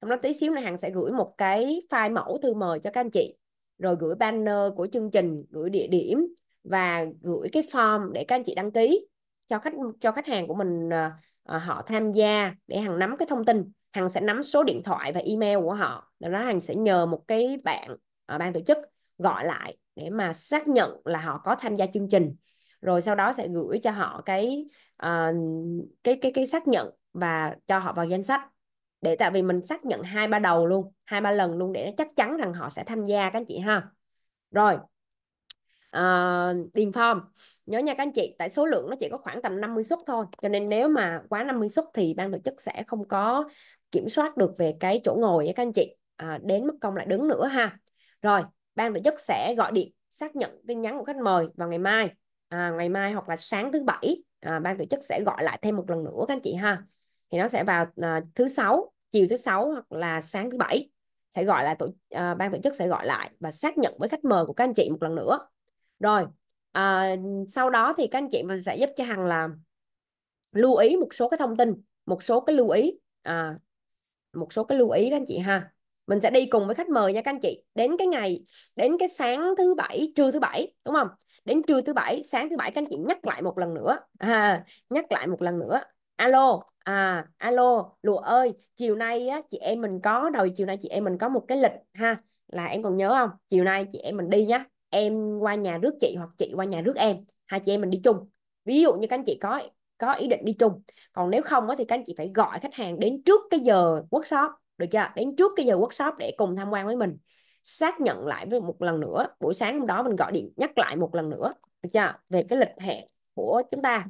trong đó tí xíu này hằng sẽ gửi một cái file mẫu thư mời cho các anh chị rồi gửi banner của chương trình gửi địa điểm và gửi cái form để các anh chị đăng ký cho khách cho khách hàng của mình à, họ tham gia để hằng nắm cái thông tin hằng sẽ nắm số điện thoại và email của họ đó hằng sẽ nhờ một cái bạn ở ờ, ban tổ chức gọi lại để mà xác nhận là họ có tham gia chương trình rồi sau đó sẽ gửi cho họ cái uh, cái cái cái xác nhận và cho họ vào danh sách để tại vì mình xác nhận hai ba đầu luôn hai ba lần luôn để nó chắc chắn rằng họ sẽ tham gia các anh chị ha rồi à, điền form nhớ nha các anh chị tại số lượng nó chỉ có khoảng tầm 50 suất thôi cho nên nếu mà quá 50 suất thì ban tổ chức sẽ không có kiểm soát được về cái chỗ ngồi các anh chị à, đến mất công lại đứng nữa ha rồi ban tổ chức sẽ gọi điện xác nhận tin nhắn của khách mời vào ngày mai à, ngày mai hoặc là sáng thứ bảy à, ban tổ chức sẽ gọi lại thêm một lần nữa các anh chị ha thì nó sẽ vào uh, thứ sáu chiều thứ sáu hoặc là sáng thứ bảy sẽ gọi là tổ uh, ban tổ chức sẽ gọi lại và xác nhận với khách mời của các anh chị một lần nữa rồi uh, sau đó thì các anh chị mình sẽ giúp cho hằng là lưu ý một số cái thông tin một số cái lưu ý à, một số cái lưu ý các anh chị ha mình sẽ đi cùng với khách mời nha các anh chị đến cái ngày đến cái sáng thứ bảy trưa thứ bảy đúng không đến trưa thứ bảy sáng thứ bảy các anh chị nhắc lại một lần nữa à, nhắc lại một lần nữa alo à alo lụa ơi chiều nay á, chị em mình có đầu chiều nay chị em mình có một cái lịch ha là em còn nhớ không chiều nay chị em mình đi nhá em qua nhà rước chị hoặc chị qua nhà rước em hai chị em mình đi chung ví dụ như các anh chị có có ý định đi chung còn nếu không á, thì các anh chị phải gọi khách hàng đến trước cái giờ workshop được chưa đến trước cái giờ workshop để cùng tham quan với mình xác nhận lại với một lần nữa buổi sáng hôm đó mình gọi điện nhắc lại một lần nữa được chưa về cái lịch hẹn của chúng ta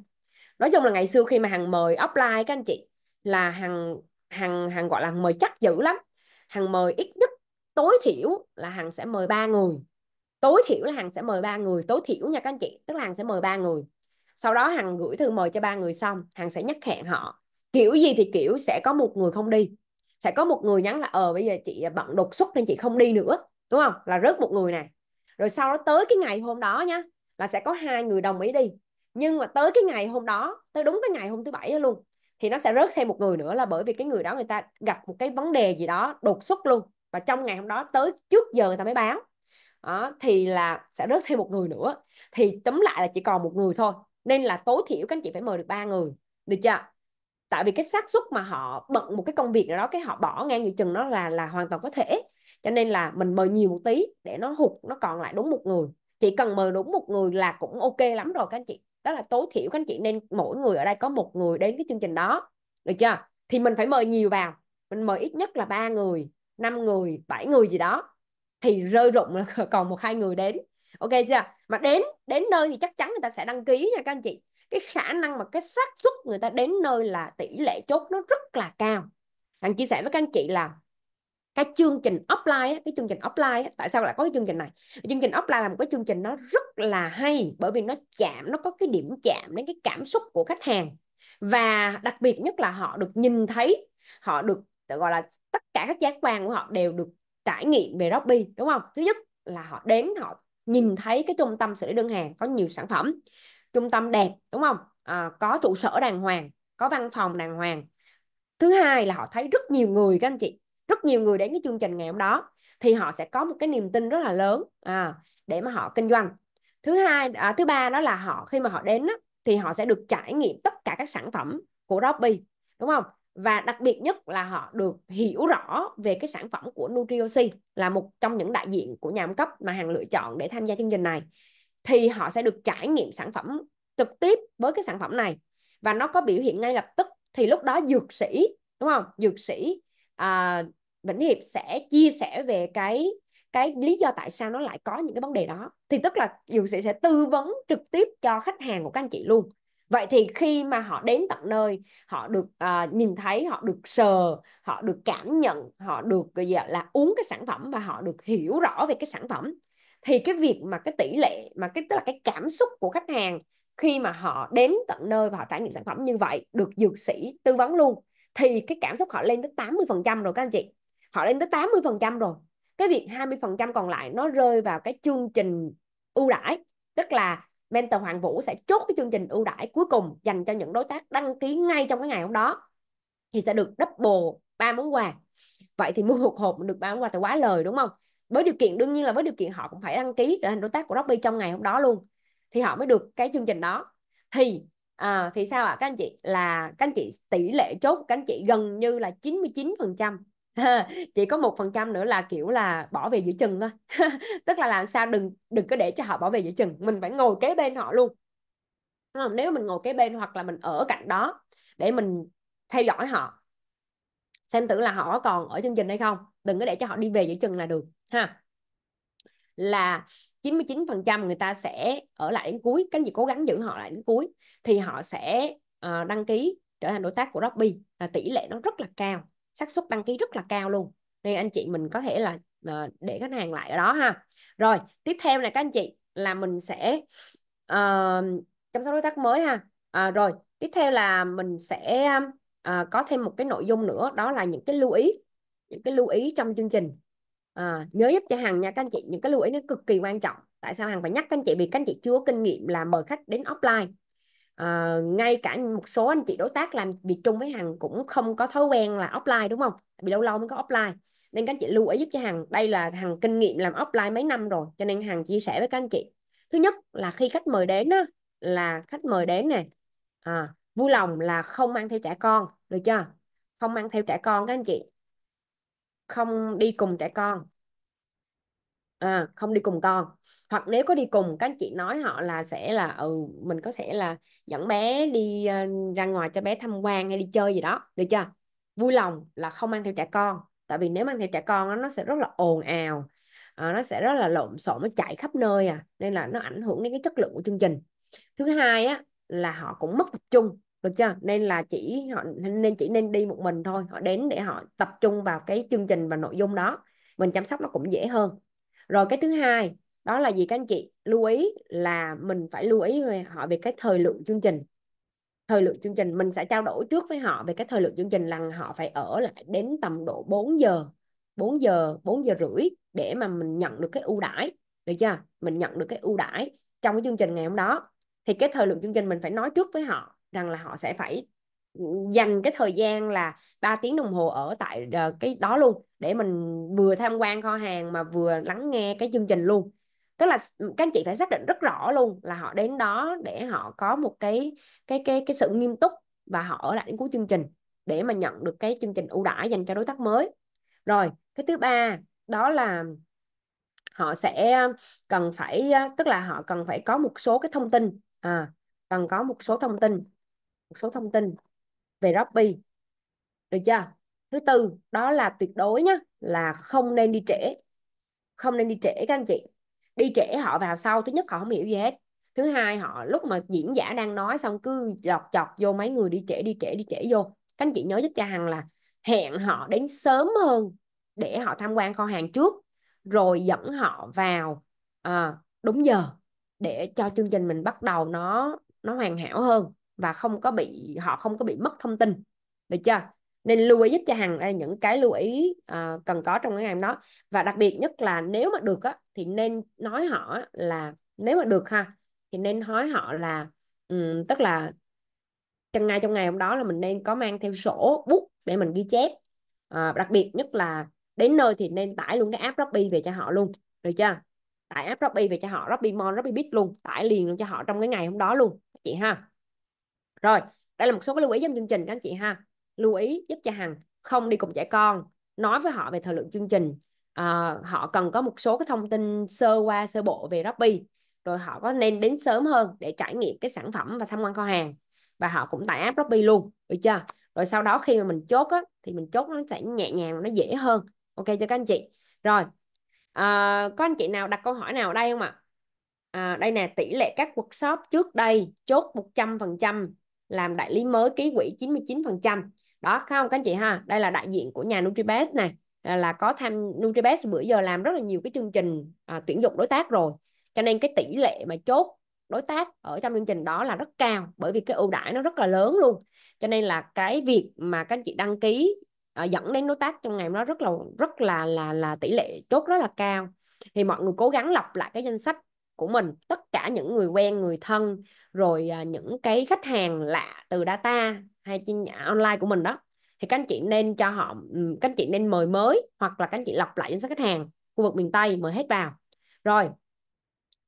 nói chung là ngày xưa khi mà hằng mời offline các anh chị là hằng hằng hằng gọi là mời chắc dữ lắm hằng mời ít nhất tối thiểu là hằng sẽ mời ba người tối thiểu là hằng sẽ mời ba người tối thiểu nha các anh chị tức là hằng sẽ mời ba người sau đó hằng gửi thư mời cho ba người xong hằng sẽ nhắc hẹn họ kiểu gì thì kiểu sẽ có một người không đi sẽ có một người nhắn là ờ bây giờ chị bận đột xuất nên chị không đi nữa đúng không là rớt một người này rồi sau đó tới cái ngày hôm đó nhá là sẽ có hai người đồng ý đi nhưng mà tới cái ngày hôm đó tới đúng cái ngày hôm thứ bảy đó luôn thì nó sẽ rớt thêm một người nữa là bởi vì cái người đó người ta gặp một cái vấn đề gì đó đột xuất luôn và trong ngày hôm đó tới trước giờ người ta mới báo đó, thì là sẽ rớt thêm một người nữa thì tóm lại là chỉ còn một người thôi nên là tối thiểu các anh chị phải mời được ba người được chưa tại vì cái xác suất mà họ bận một cái công việc nào đó cái họ bỏ ngang như chừng nó là là hoàn toàn có thể cho nên là mình mời nhiều một tí để nó hụt nó còn lại đúng một người chỉ cần mời đúng một người là cũng ok lắm rồi các anh chị đó là tối thiểu các anh chị nên mỗi người ở đây có một người đến cái chương trình đó được chưa thì mình phải mời nhiều vào mình mời ít nhất là ba người năm người bảy người gì đó thì rơi rụng là [laughs] còn một hai người đến ok chưa mà đến đến nơi thì chắc chắn người ta sẽ đăng ký nha các anh chị cái khả năng mà cái xác suất người ta đến nơi là tỷ lệ chốt nó rất là cao thành chia sẻ với các anh chị là cái chương trình offline cái chương trình offline tại sao lại có cái chương trình này chương trình offline là một cái chương trình nó rất là hay bởi vì nó chạm nó có cái điểm chạm đến cái cảm xúc của khách hàng và đặc biệt nhất là họ được nhìn thấy họ được gọi là tất cả các giác quan của họ đều được trải nghiệm về Robby đúng không thứ nhất là họ đến họ nhìn thấy cái trung tâm xử lý đơn hàng có nhiều sản phẩm trung tâm đẹp đúng không à, có trụ sở đàng hoàng có văn phòng đàng hoàng thứ hai là họ thấy rất nhiều người các anh chị rất nhiều người đến cái chương trình ngày hôm đó thì họ sẽ có một cái niềm tin rất là lớn à, để mà họ kinh doanh thứ hai à, thứ ba đó là họ khi mà họ đến á, thì họ sẽ được trải nghiệm tất cả các sản phẩm của Robby đúng không và đặc biệt nhất là họ được hiểu rõ về cái sản phẩm của NutriOxy là một trong những đại diện của nhà cung cấp mà hàng lựa chọn để tham gia chương trình này thì họ sẽ được trải nghiệm sản phẩm trực tiếp với cái sản phẩm này và nó có biểu hiện ngay lập tức thì lúc đó dược sĩ đúng không dược sĩ à, Vĩnh Hiệp sẽ chia sẻ về cái cái lý do tại sao nó lại có những cái vấn đề đó thì tức là dược sĩ sẽ tư vấn trực tiếp cho khách hàng của các anh chị luôn vậy thì khi mà họ đến tận nơi họ được uh, nhìn thấy họ được sờ họ được cảm nhận họ được gọi là uống cái sản phẩm và họ được hiểu rõ về cái sản phẩm thì cái việc mà cái tỷ lệ mà cái tức là cái cảm xúc của khách hàng khi mà họ đến tận nơi và họ trải nghiệm sản phẩm như vậy được dược sĩ tư vấn luôn thì cái cảm xúc họ lên tới 80% rồi các anh chị họ lên tới 80% rồi cái việc 20% còn lại nó rơi vào cái chương trình ưu đãi tức là mentor Hoàng Vũ sẽ chốt cái chương trình ưu đãi cuối cùng dành cho những đối tác đăng ký ngay trong cái ngày hôm đó thì sẽ được double ba món quà vậy thì mua một hộp được ba món quà thì quá lời đúng không với điều kiện đương nhiên là với điều kiện họ cũng phải đăng ký trở thành đối tác của Robby trong ngày hôm đó luôn thì họ mới được cái chương trình đó thì à, thì sao ạ à? các anh chị là các anh chị tỷ lệ chốt các anh chị gần như là 99% [laughs] chỉ có một phần trăm nữa là kiểu là bỏ về giữa chừng thôi [laughs] tức là làm sao đừng đừng có để cho họ bỏ về giữa chừng mình phải ngồi kế bên họ luôn nếu mình ngồi kế bên hoặc là mình ở cạnh đó để mình theo dõi họ xem thử là họ còn ở chương trình hay không đừng có để cho họ đi về giữa chừng là được ha là 99% người ta sẽ ở lại đến cuối cái anh cố gắng giữ họ lại đến cuối thì họ sẽ ờ, đăng ký trở thành đối tác của Robby tỷ lệ nó rất là cao xác suất đăng ký rất là cao luôn nên anh chị mình có thể là ờ, để khách hàng lại ở đó ha rồi tiếp theo là các anh chị là mình sẽ uh, chăm sóc đối tác mới ha uh, rồi tiếp theo là mình sẽ uh, có thêm một cái nội dung nữa đó là những cái lưu ý những cái lưu ý trong chương trình à, nhớ giúp cho hàng nha các anh chị những cái lưu ý nó cực kỳ quan trọng tại sao hàng phải nhắc các anh chị vì các anh chị chưa có kinh nghiệm là mời khách đến offline à, ngay cả một số anh chị đối tác làm việc chung với hàng cũng không có thói quen là offline đúng không bị lâu lâu mới có offline nên các anh chị lưu ý giúp cho hàng. đây là hàng kinh nghiệm làm offline mấy năm rồi cho nên hàng chia sẻ với các anh chị thứ nhất là khi khách mời đến đó là khách mời đến này à, vui lòng là không mang theo trẻ con được chưa không mang theo trẻ con các anh chị không đi cùng trẻ con à, không đi cùng con hoặc nếu có đi cùng các chị nói họ là sẽ là ừ mình có thể là dẫn bé đi uh, ra ngoài cho bé tham quan hay đi chơi gì đó được chưa vui lòng là không mang theo trẻ con tại vì nếu mang theo trẻ con đó, nó sẽ rất là ồn ào à, nó sẽ rất là lộn xộn nó chạy khắp nơi à nên là nó ảnh hưởng đến cái chất lượng của chương trình thứ hai á là họ cũng mất tập trung được chưa nên là chỉ họ nên chỉ nên đi một mình thôi họ đến để họ tập trung vào cái chương trình và nội dung đó mình chăm sóc nó cũng dễ hơn rồi cái thứ hai đó là gì các anh chị lưu ý là mình phải lưu ý về họ về cái thời lượng chương trình thời lượng chương trình mình sẽ trao đổi trước với họ về cái thời lượng chương trình là họ phải ở lại đến tầm độ 4 giờ 4 giờ 4 giờ rưỡi để mà mình nhận được cái ưu đãi được chưa mình nhận được cái ưu đãi trong cái chương trình ngày hôm đó thì cái thời lượng chương trình mình phải nói trước với họ rằng là họ sẽ phải dành cái thời gian là 3 tiếng đồng hồ ở tại ờ, cái đó luôn để mình vừa tham quan kho hàng mà vừa lắng nghe cái chương trình luôn tức là các anh chị phải xác định rất rõ luôn là họ đến đó để họ có một cái cái cái cái sự nghiêm túc và họ ở lại đến cuối chương trình để mà nhận được cái chương trình ưu đãi dành cho đối tác mới rồi cái thứ ba đó là họ sẽ ờ, cần phải ờ, tức là họ cần phải có một số cái thông tin à, cần có một số thông tin một số thông tin về rugby được chưa thứ tư đó là tuyệt đối nhá là không nên đi trễ không nên đi trễ các anh chị đi trễ họ vào sau thứ nhất họ không hiểu gì hết thứ hai họ lúc mà diễn giả đang nói xong cứ lọt chọt vô mấy người đi trễ đi trễ đi trễ vô các anh chị nhớ giúp cho hằng là hẹn họ đến sớm hơn để họ tham quan kho hàng trước rồi dẫn họ vào à, đúng giờ để cho chương trình mình bắt đầu nó nó hoàn hảo hơn và không có bị họ không có bị mất thông tin được chưa nên lưu ý giúp cho hằng à, những cái lưu ý uh, cần có trong cái ngày hôm đó và đặc biệt nhất là nếu mà được á, thì nên nói họ là nếu mà được ha thì nên hỏi họ là um, tức là trong ngay trong ngày hôm đó là mình nên có mang theo sổ bút để mình ghi chép uh, đặc biệt nhất là đến nơi thì nên tải luôn cái app Robby về cho họ luôn được chưa tải app Robby về cho họ Robby Mon Robby Bit luôn tải liền luôn cho họ trong cái ngày hôm đó luôn chị ha rồi đây là một số cái lưu ý trong chương trình các anh chị ha lưu ý giúp cho hằng không đi cùng trẻ con nói với họ về thời lượng chương trình à, họ cần có một số cái thông tin sơ qua sơ bộ về Robby rồi họ có nên đến sớm hơn để trải nghiệm cái sản phẩm và tham quan kho hàng và họ cũng tải app Robby luôn được chưa rồi sau đó khi mà mình chốt á thì mình chốt nó sẽ nhẹ nhàng nó dễ hơn ok cho các anh chị rồi à, có anh chị nào đặt câu hỏi nào ở đây không ạ à? à, đây nè tỷ lệ các workshop trước đây chốt 100% làm đại lý mới ký quỹ 99% đó không các anh chị ha đây là đại diện của nhà Nutribest này là có tham Nutribest bữa giờ làm rất là nhiều cái chương trình à, tuyển dụng đối tác rồi cho nên cái tỷ lệ mà chốt đối tác ở trong chương trình đó là rất cao bởi vì cái ưu đãi nó rất là lớn luôn cho nên là cái việc mà các anh chị đăng ký à, dẫn đến đối tác trong ngày đó rất là rất là là là tỷ lệ chốt rất là cao thì mọi người cố gắng lọc lại cái danh sách của mình tất cả những người quen người thân rồi à, những cái khách hàng lạ từ data hay trên online của mình đó thì các anh chị nên cho họ các anh chị nên mời mới hoặc là các anh chị lọc lại danh sách khách hàng khu vực miền Tây mời hết vào rồi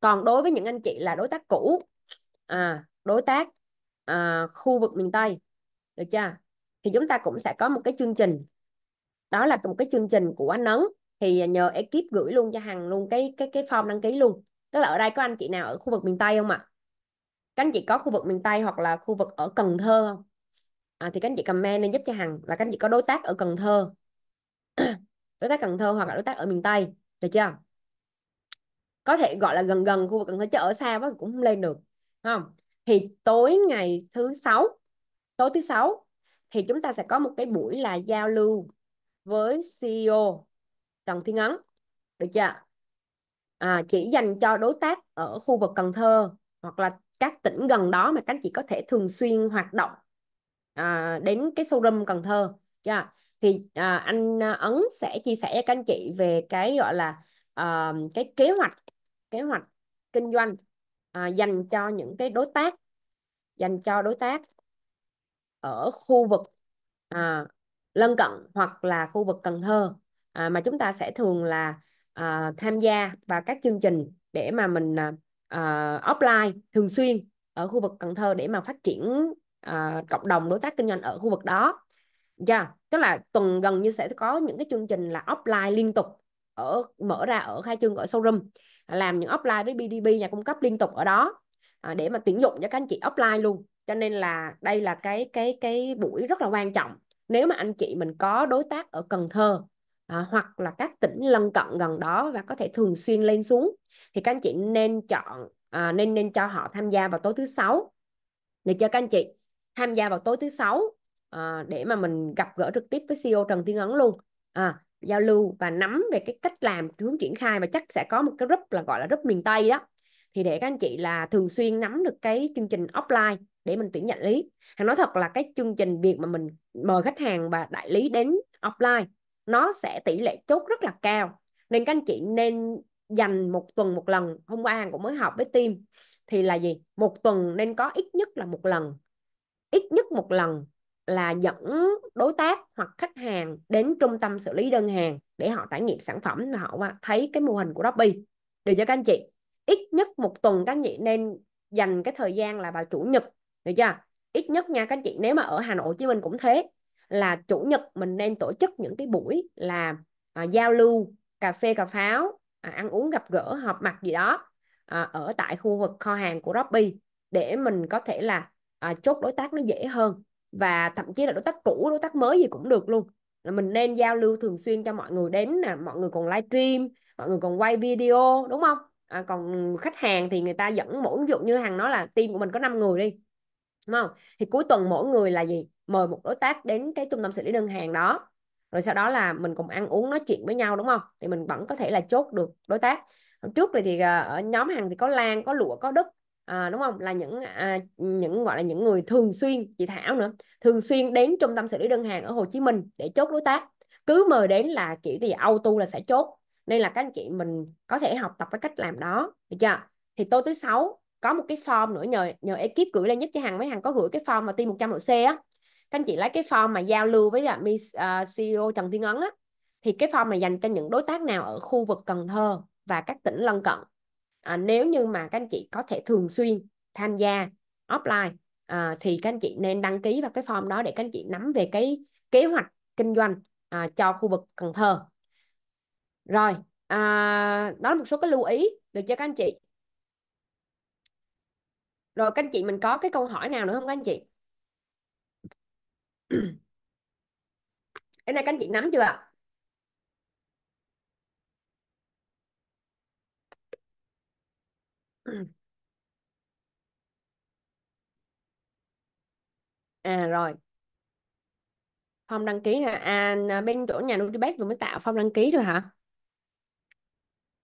còn đối với những anh chị là đối tác cũ à, đối tác à, khu vực miền Tây được chưa thì chúng ta cũng sẽ có một cái chương trình đó là một cái chương trình của anh Ấn thì à, nhờ ekip gửi luôn cho Hằng luôn cái cái cái form đăng ký luôn tức là ở đây có anh chị nào ở khu vực miền Tây không ạ à? các anh chị có khu vực miền Tây hoặc là khu vực ở Cần Thơ không à, thì các anh chị comment lên giúp cho Hằng là các anh chị có đối tác ở Cần Thơ [clears throat] đối tác Cần Thơ hoặc là đối tác ở miền Tây được chưa có thể gọi là gần gần khu vực Cần Thơ chứ ở xa quá cũng không lên được không thì tối ngày thứ sáu tối thứ sáu thì chúng ta sẽ có một cái buổi là giao lưu với CEO Trần Thiên Ấn được chưa à, chỉ dành cho đối tác ở khu vực Cần Thơ hoặc là các tỉnh gần đó mà các anh chị có thể thường xuyên hoạt động à, đến cái showroom Cần Thơ yeah. thì à, anh Ấn sẽ chia sẻ các anh chị về cái gọi là à, cái kế hoạch kế hoạch kinh doanh à, dành cho những cái đối tác dành cho đối tác ở khu vực à, lân cận hoặc là khu vực Cần Thơ à, mà chúng ta sẽ thường là uh, tham gia và các chương trình để mà mình uh, à, offline à, thường xuyên ở khu vực Cần Thơ để mà phát triển uh, cộng đồng đối tác kinh doanh ở khu vực đó. Yeah. Dạ, tức là tuần gần như sẽ có những cái chương trình là offline liên tục ở mở ra ở khai trương ở showroom làm những offline với BDB nhà cung cấp liên tục ở đó à, để mà tuyển dụng cho các anh chị offline luôn cho nên là đây là cái cái cái buổi rất là quan trọng nếu mà anh chị mình có đối tác ở Cần Thơ à, hoặc là các tỉnh lân cận gần đó và có thể thường xuyên lên xuống thì các anh chị nên chọn à, nên nên cho họ tham gia vào tối thứ sáu để cho các anh chị tham gia vào tối thứ sáu à, để mà mình gặp gỡ trực tiếp với CEO Trần Tiên Ấn luôn à, giao lưu và nắm về cái cách làm hướng triển khai và chắc sẽ có một cái group là gọi là group miền Tây đó thì để các anh chị là thường xuyên nắm được cái chương trình offline để mình tuyển nhận lý hàng nói thật là cái chương trình việc mà mình mời khách hàng và đại lý đến offline nó sẽ tỷ lệ chốt rất là cao nên các anh chị nên dành một tuần một lần hôm qua cũng mới học với team thì là gì một tuần nên có ít nhất là một lần ít nhất một lần là dẫn đối tác hoặc khách hàng đến trung tâm xử lý đơn hàng để họ trải nghiệm sản phẩm mà họ thấy cái mô hình của Robby được cho các anh chị ít nhất một tuần các anh chị nên dành cái thời gian là vào chủ nhật được chưa ít nhất nha các anh chị nếu mà ở Hà Nội Hồ Chí Minh cũng thế là chủ nhật mình nên tổ chức những cái buổi là à, giao lưu cà phê cà pháo à, ăn uống gặp gỡ họp mặt gì đó à, ở tại khu vực kho hàng của Robby để mình có thể là à, chốt đối tác nó dễ hơn và thậm chí là đối tác cũ đối tác mới gì cũng được luôn là mình nên giao lưu thường xuyên cho mọi người đến là mọi người còn live stream mọi người còn quay video đúng không à, còn khách hàng thì người ta dẫn mỗi ví dụ như hàng nói là team của mình có 5 người đi đúng không thì cuối tuần mỗi người là gì mời một đối tác đến cái trung tâm xử lý đơn hàng đó rồi sau đó là mình cùng ăn uống nói chuyện với nhau đúng không thì mình vẫn có thể là chốt được đối tác trước này thì ờ, ở nhóm hàng thì có Lan có lụa có Đức à, đúng không là những à, những gọi là những người thường xuyên chị Thảo nữa thường xuyên đến trung tâm xử lý đơn hàng ở Hồ Chí Minh để chốt đối tác cứ mời đến là kiểu thì auto là sẽ chốt nên là các anh chị mình có thể học tập cái cách làm đó được chưa thì tôi thứ sáu có một cái form nữa nhờ nhờ ekip gửi lên nhất cho hằng với hằng có gửi cái form mà tim 100 độ C á các anh chị lấy cái form mà giao lưu với là uh, à, CEO Trần Thiên Ấn á thì cái form này dành cho những đối tác nào ở khu vực Cần Thơ và các tỉnh lân cận à, nếu như mà các anh chị có thể thường xuyên tham gia offline à, thì các anh chị nên đăng ký vào cái form đó để các anh chị nắm về cái kế hoạch kinh doanh à, cho khu vực Cần Thơ rồi à, đó là một số cái lưu ý được cho các anh chị rồi các anh chị mình có cái câu hỏi nào nữa không các anh chị cái này các anh chị nắm chưa ạ à rồi form đăng ký hả à bên chỗ nhà Nutibet vừa mới tạo form đăng ký rồi hả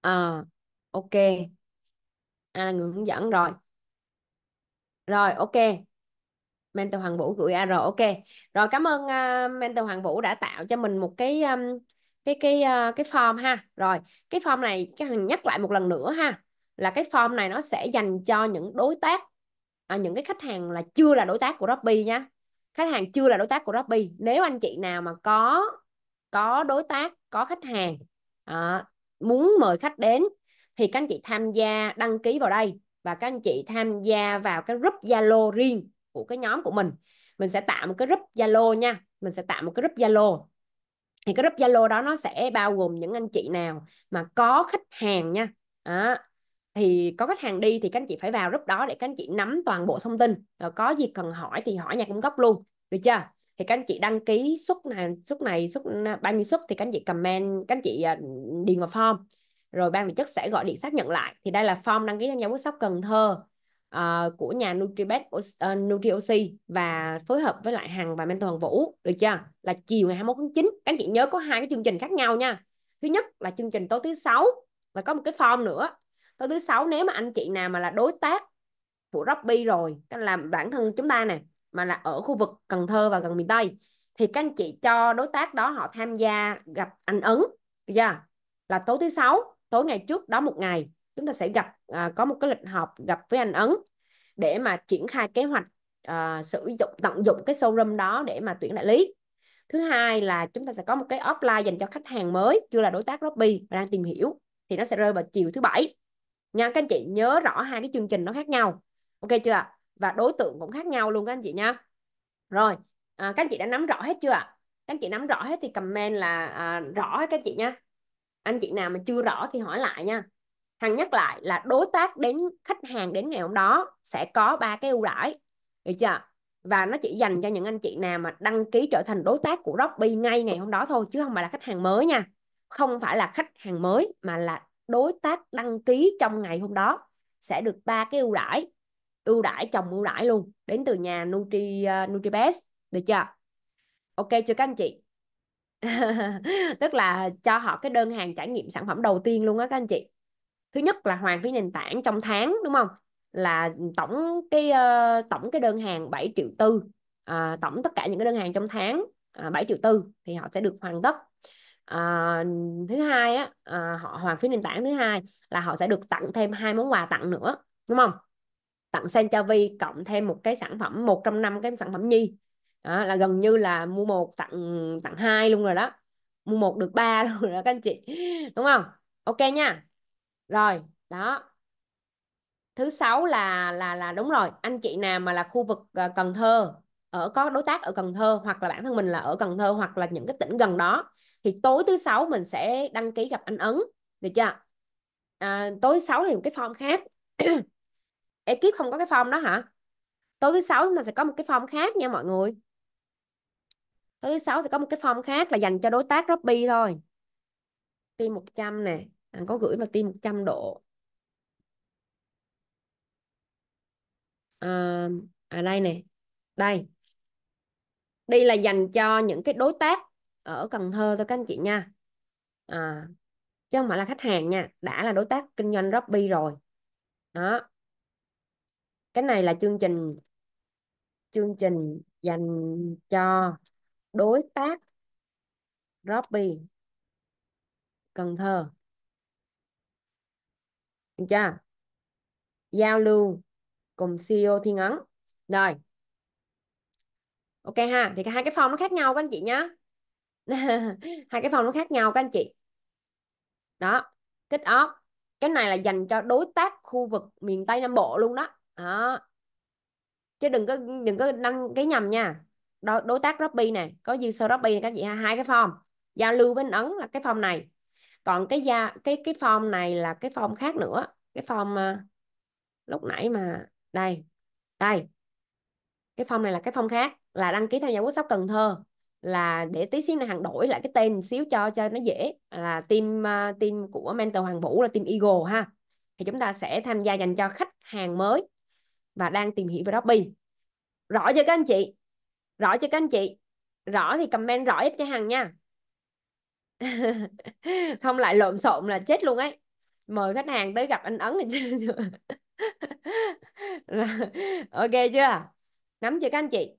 à ok à là người hướng dẫn rồi rồi ok mentor hoàng vũ gửi AR, ok rồi cảm ơn uh, ờ, mentor hoàng vũ đã tạo cho mình một cái um, cái cái uh, cái form ha rồi cái form này cái nhắc lại một lần nữa ha là cái form này nó sẽ dành cho những đối tác à, những cái khách hàng là chưa là đối tác của Robby nha khách hàng chưa là đối tác của Robby nếu anh chị nào mà có có đối tác có khách hàng à, muốn mời khách đến thì các anh chị tham gia đăng ký vào đây và các anh chị tham gia vào cái group Zalo riêng của cái nhóm của mình mình sẽ tạo một cái group Zalo nha mình sẽ tạo một cái group Zalo thì cái group Zalo đó nó sẽ bao gồm những anh chị nào mà có khách hàng nha à, thì có khách hàng đi thì các anh chị phải vào group đó để các anh chị nắm toàn bộ thông tin rồi có gì cần hỏi thì hỏi nhà cung cấp luôn được chưa thì các anh chị đăng ký suất này suất này suất bao nhiêu suất thì các anh chị comment các anh chị à, điền vào form rồi ban tổ chức sẽ gọi điện xác nhận lại thì đây là form đăng ký tham gia workshop Cần Thơ uh, của nhà Nutribet uh, ờ, NutriOC và phối hợp với lại Hằng và Mentor Hoàng Vũ được chưa là chiều ngày 21 tháng 9 các anh chị nhớ có hai cái chương trình khác nhau nha thứ nhất là chương trình tối thứ sáu và có một cái form nữa tối thứ sáu nếu mà anh chị nào mà là đối tác của Robby rồi tức là bản thân chúng ta nè mà là ở khu vực Cần Thơ và gần miền Tây thì các anh chị cho đối tác đó họ tham gia gặp anh Ấn yeah. là tối thứ sáu tối ngày trước đó một ngày chúng ta sẽ gặp à, có một cái lịch họp gặp với anh Ấn để mà triển khai kế hoạch à, sử dụng tận dụng cái showroom đó để mà tuyển đại lý thứ hai là chúng ta sẽ có một cái offline dành cho khách hàng mới chưa là đối tác lobby và đang tìm hiểu thì nó sẽ rơi vào chiều thứ bảy nha các anh chị nhớ rõ hai cái chương trình nó khác nhau ok chưa và đối tượng cũng khác nhau luôn các anh chị nha rồi à, các anh chị đã nắm rõ hết chưa các anh chị nắm rõ hết thì comment là à, rõ các anh chị nha anh chị nào mà chưa rõ thì hỏi lại nha hằng nhắc lại là đối tác đến khách hàng đến ngày hôm đó sẽ có ba cái ưu đãi được chưa và nó chỉ dành cho những anh chị nào mà đăng ký trở thành đối tác của Robby ngay ngày hôm đó thôi chứ không phải là khách hàng mới nha không phải là khách hàng mới mà là đối tác đăng ký trong ngày hôm đó sẽ được ba cái ưu đãi ưu đãi chồng ưu đãi luôn đến từ nhà Nutri uh, Nutribest được chưa ok chưa các anh chị tức là cho họ cái đơn hàng trải nghiệm sản phẩm đầu tiên luôn á các anh chị thứ nhất là hoàn phí nền tảng trong tháng đúng không là tổng cái ờ, tổng cái đơn hàng 7 triệu tư à, tổng tất cả những cái đơn hàng trong tháng à, ờ, 7 triệu tư thì họ sẽ được hoàn tất à, thứ hai á à, họ hoàn phí nền tảng thứ hai là họ sẽ được tặng thêm hai món quà tặng nữa đúng không tặng sen cho Senchavi cộng thêm một cái sản phẩm một trong năm cái sản phẩm nhi đó, là gần như là mua một tặng tặng hai luôn rồi đó mua một được ba [laughs] luôn rồi đó các anh chị đúng không ok nha rồi đó thứ sáu là là là đúng rồi anh chị nào mà là khu vực ờ, Cần Thơ ở có đối tác ở Cần Thơ hoặc là bản thân mình là ở Cần Thơ hoặc là những cái tỉnh gần đó thì tối thứ sáu mình sẽ đăng ký gặp anh Ấn được chưa à, tối sáu thì một cái form khác [clears throat] ekip không có cái form đó hả tối thứ sáu chúng ta sẽ có một cái form khác nha mọi người thứ sáu thì có một cái form khác là dành cho đối tác Robby thôi tim 100 nè bạn à, có gửi vào tim 100 độ à, à đây nè đây đây là dành cho những cái đối tác ở Cần Thơ thôi các anh chị nha à, chứ không phải là khách hàng nha đã là đối tác kinh doanh Robby rồi đó cái này là chương trình chương trình dành cho đối tác Robby, Cần Thơ được chưa giao lưu cùng CEO Thiên Ấn rồi ok ha thì hai cái form nó khác nhau các anh chị nhá [laughs] hai cái form nó khác nhau các anh chị đó kích off cái này là dành cho đối tác khu vực miền Tây Nam Bộ luôn đó, đó. chứ đừng có đừng có đăng cái nhầm nha đối, đối tác Robby nè có dư user Robby này các chị hai cái form giao lưu với ấn là cái form này còn cái gia cái cái form này là cái form khác nữa cái form uh, lúc nãy mà đây đây cái form này là cái form khác là đăng ký tham gia sóc Cần Thơ là để tí xíu này hàng đổi lại cái tên xíu cho cho nó dễ là team uh, team của mentor Hoàng Vũ là team Eagle ha thì chúng ta sẽ tham gia dành cho khách hàng mới và đang tìm hiểu về Robby rõ chưa các anh chị rõ chưa các anh chị rõ thì comment rõ giúp cho hằng nha [laughs] không lại lộn xộn là chết luôn ấy mời khách hàng tới gặp anh ấn này chứ [laughs] ok chưa nắm chưa các anh chị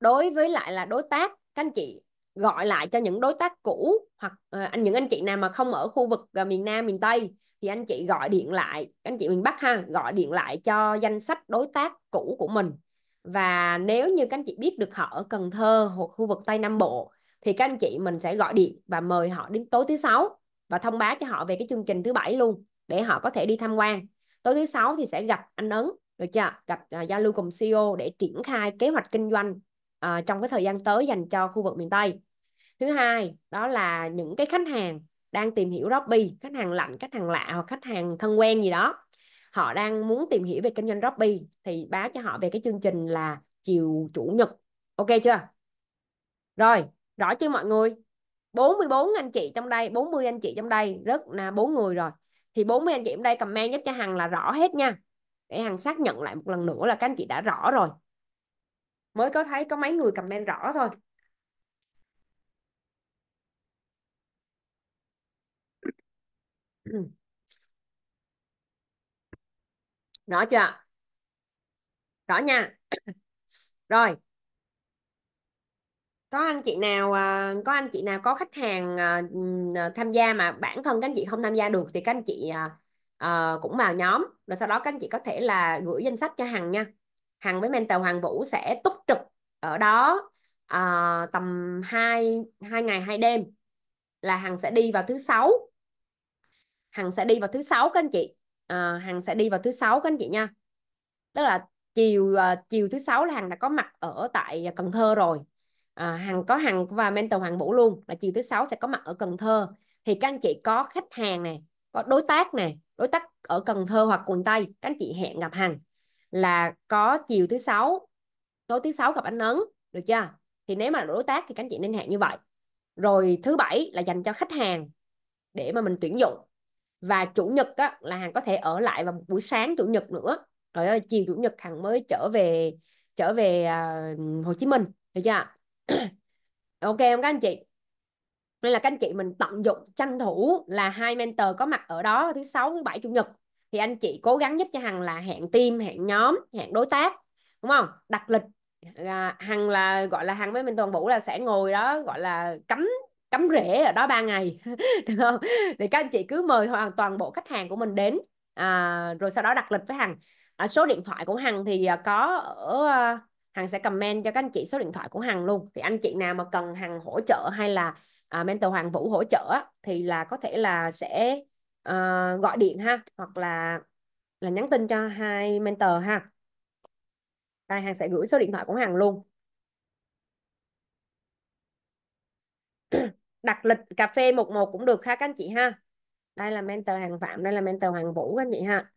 đối với lại là đối tác các anh chị gọi lại cho những đối tác cũ hoặc ờ, anh uh, những anh chị nào mà không ở khu vực uh, miền Nam miền Tây thì anh chị gọi điện lại anh chị miền Bắc ha gọi điện lại cho danh sách đối tác cũ của mình và nếu như các anh chị biết được họ ở Cần Thơ hoặc khu vực Tây Nam Bộ thì các anh chị mình sẽ gọi điện và mời họ đến tối thứ sáu và thông báo cho họ về cái chương trình thứ bảy luôn để họ có thể đi tham quan tối thứ sáu thì sẽ gặp anh Ấn được chưa gặp uh, giao lưu cùng CEO để triển khai kế hoạch kinh doanh uh, trong cái thời gian tới dành cho khu vực miền Tây thứ hai đó là những cái khách hàng đang tìm hiểu Robby khách hàng lạnh khách hàng lạ hoặc khách hàng thân quen gì đó họ đang muốn tìm hiểu về kinh doanh Shopee thì báo cho họ về cái chương trình là chiều chủ nhật ok chưa rồi rõ chưa mọi người 44 anh chị trong đây 40 anh chị trong đây rất là 4 người rồi thì 40 anh chị trong đây comment giúp cho Hằng là rõ hết nha để Hằng xác nhận lại một lần nữa là các anh chị đã rõ rồi mới có thấy có mấy người comment rõ thôi Mm-hmm. [clears throat] rõ chưa rõ nha rồi có anh chị nào à, có anh chị nào có khách hàng à, à, tham gia mà bản thân các anh chị không tham gia được thì các anh chị cũng vào nhóm rồi sau đó các anh chị có thể là gửi danh sách cho hằng nha hằng với mentor hoàng vũ sẽ túc trực ở đó à, tầm hai hai ngày hai đêm là hằng sẽ đi vào thứ sáu hằng sẽ đi vào thứ sáu các anh chị à, hằng sẽ đi vào thứ sáu các anh chị nha tức là chiều uh, chiều thứ sáu là hằng đã có mặt ở tại cần thơ rồi à, hằng có hằng và mentor hoàng vũ luôn là chiều thứ sáu sẽ có mặt ở cần thơ thì các anh chị có khách hàng này có đối tác này đối tác ở cần thơ hoặc quần tây các anh chị hẹn gặp hằng là có chiều thứ sáu tối thứ sáu gặp anh ấn được chưa thì nếu mà đối tác thì các anh chị nên hẹn như vậy rồi thứ bảy là dành cho khách hàng để mà mình tuyển dụng và chủ nhật á, là hàng có thể ở lại vào buổi sáng chủ nhật nữa rồi đó là chiều chủ nhật hàng mới trở về trở về uh, Hồ Chí Minh được chưa [clears throat] ok không các anh chị nên là các anh chị mình tận dụng tranh thủ là hai mentor có mặt ở đó thứ sáu thứ bảy chủ nhật thì anh chị cố gắng giúp cho hằng là hẹn team hẹn nhóm hẹn đối tác đúng không đặt lịch à, hằng là gọi là hằng với mình toàn vũ là sẽ ngồi đó gọi là cắm cắm rễ ở đó 3 ngày [laughs] được không thì các anh chị cứ mời hoàn toàn bộ khách hàng của mình đến à, rồi sau đó đặt lịch với hằng à, số điện thoại của hằng thì à, có ở à, hằng sẽ comment cho các anh chị số điện thoại của hằng luôn thì anh chị nào mà cần hằng hỗ trợ hay là à, mentor hoàng vũ hỗ trợ thì là có thể là sẽ à, gọi điện ha hoặc là là nhắn tin cho hai mentor ha đây hằng sẽ gửi số điện thoại của hằng luôn [clears throat] đặt lịch cà phê một một cũng được ha các anh chị ha đây là mentor hàng phạm đây là mentor hoàng vũ các anh chị ha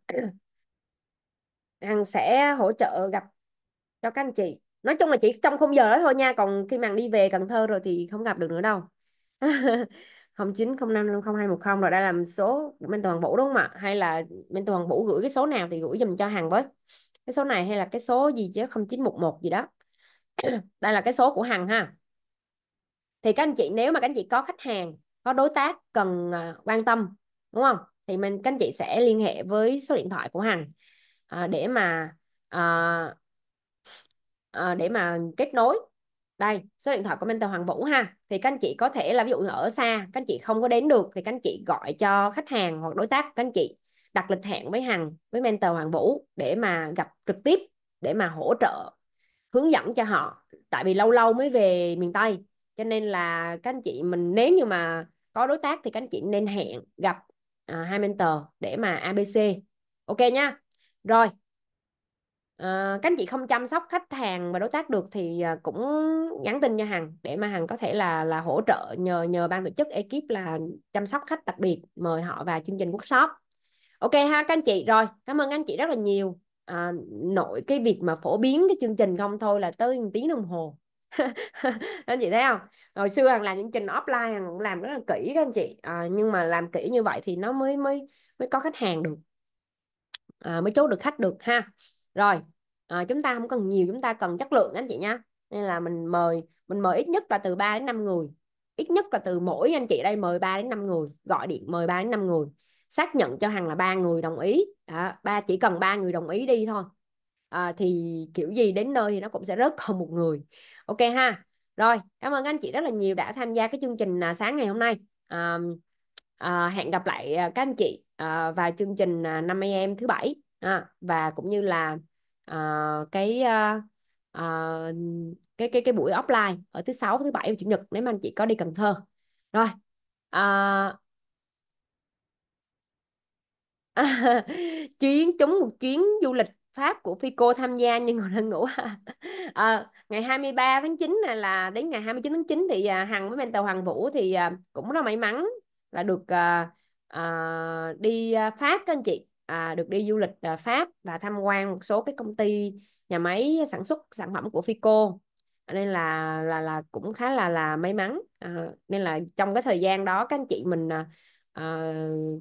[clears throat] hằng sẽ hỗ trợ gặp cho các anh chị nói chung là chỉ trong khung giờ đó thôi nha còn khi mà đi về cần thơ rồi thì không gặp được nữa đâu [laughs] không chín không năm không hai một không rồi đây là số mentor hoàng vũ đúng không ạ hay là mentor hoàng vũ gửi cái số nào thì gửi dùm cho hàng với cái số này hay là cái số gì chứ không chín một một gì đó [clears throat] đây là cái số của hằng ha thì các anh chị nếu mà các anh chị có khách hàng có đối tác cần ờ, quan tâm đúng không thì mình các anh chị sẽ liên hệ với số điện thoại của Hằng à, để mà à, à, để mà kết nối đây số điện thoại của mentor Hoàng Vũ ha thì các anh chị có thể là ví dụ ở xa các anh chị không có đến được thì các anh chị gọi cho khách hàng hoặc đối tác các anh chị đặt lịch hẹn với Hằng với mentor Hoàng Vũ để mà gặp trực tiếp để mà hỗ trợ hướng dẫn cho họ tại vì lâu lâu mới về miền Tây cho nên là các anh chị mình nếu như mà có đối tác thì các anh chị nên hẹn gặp à, hai mentor để mà ABC ok nhá rồi à, các anh chị không chăm sóc khách hàng và đối tác được thì à, cũng nhắn tin cho Hằng để mà Hằng có thể là là hỗ trợ nhờ nhờ ban tổ chức ekip là chăm sóc khách đặc biệt mời họ vào chương trình workshop ok ha các anh chị rồi cảm ơn các anh chị rất là nhiều à, nội cái việc mà phổ biến cái chương trình không thôi là tới một tiếng đồng hồ anh chị thấy không hồi xưa hàng làm những trình offline hàng làm rất là kỹ các anh chị à, nhưng mà làm kỹ như vậy thì nó mới mới mới có khách hàng được à, mới chốt được khách được ha rồi à, chúng ta không cần nhiều chúng ta cần chất lượng anh chị nha nên là mình mời mình mời ít nhất là từ 3 đến 5 người ít nhất là từ mỗi anh chị đây mời 3 đến 5 người gọi điện mời 3 đến 5 người xác nhận cho hàng là ba người đồng ý à, ba chỉ cần ba người đồng ý đi thôi à, thì kiểu gì đến nơi thì nó cũng sẽ rớt [laughs] còn một người ok ha rồi cảm ơn anh chị rất là nhiều đã tham gia cái chương trình à, sáng ngày hôm nay à, à, hẹn gặp lại à, các anh chị à, vào chương trình à, năm em thứ bảy à, và cũng như là à, cái à, à, cái cái cái buổi offline ở thứ sáu thứ bảy chủ nhật nếu mà anh chị có đi Cần Thơ rồi à, [laughs] chuyến chúng một chuyến du lịch Pháp của Fico tham gia nhưng còn đang ngủ à. [laughs] Ờ, ngày 23 tháng 9 này là đến ngày 29 tháng 9 thì à, Hằng với mentor Hoàng Vũ thì à, cũng rất là may mắn là được à, à, đi à, Pháp các anh chị à, được đi du lịch à, Pháp và tham quan một số cái công ty nhà máy sản xuất sản phẩm của Fico nên là là là cũng khá là là may mắn à, nên là trong cái thời gian đó các anh chị mình à, ờ,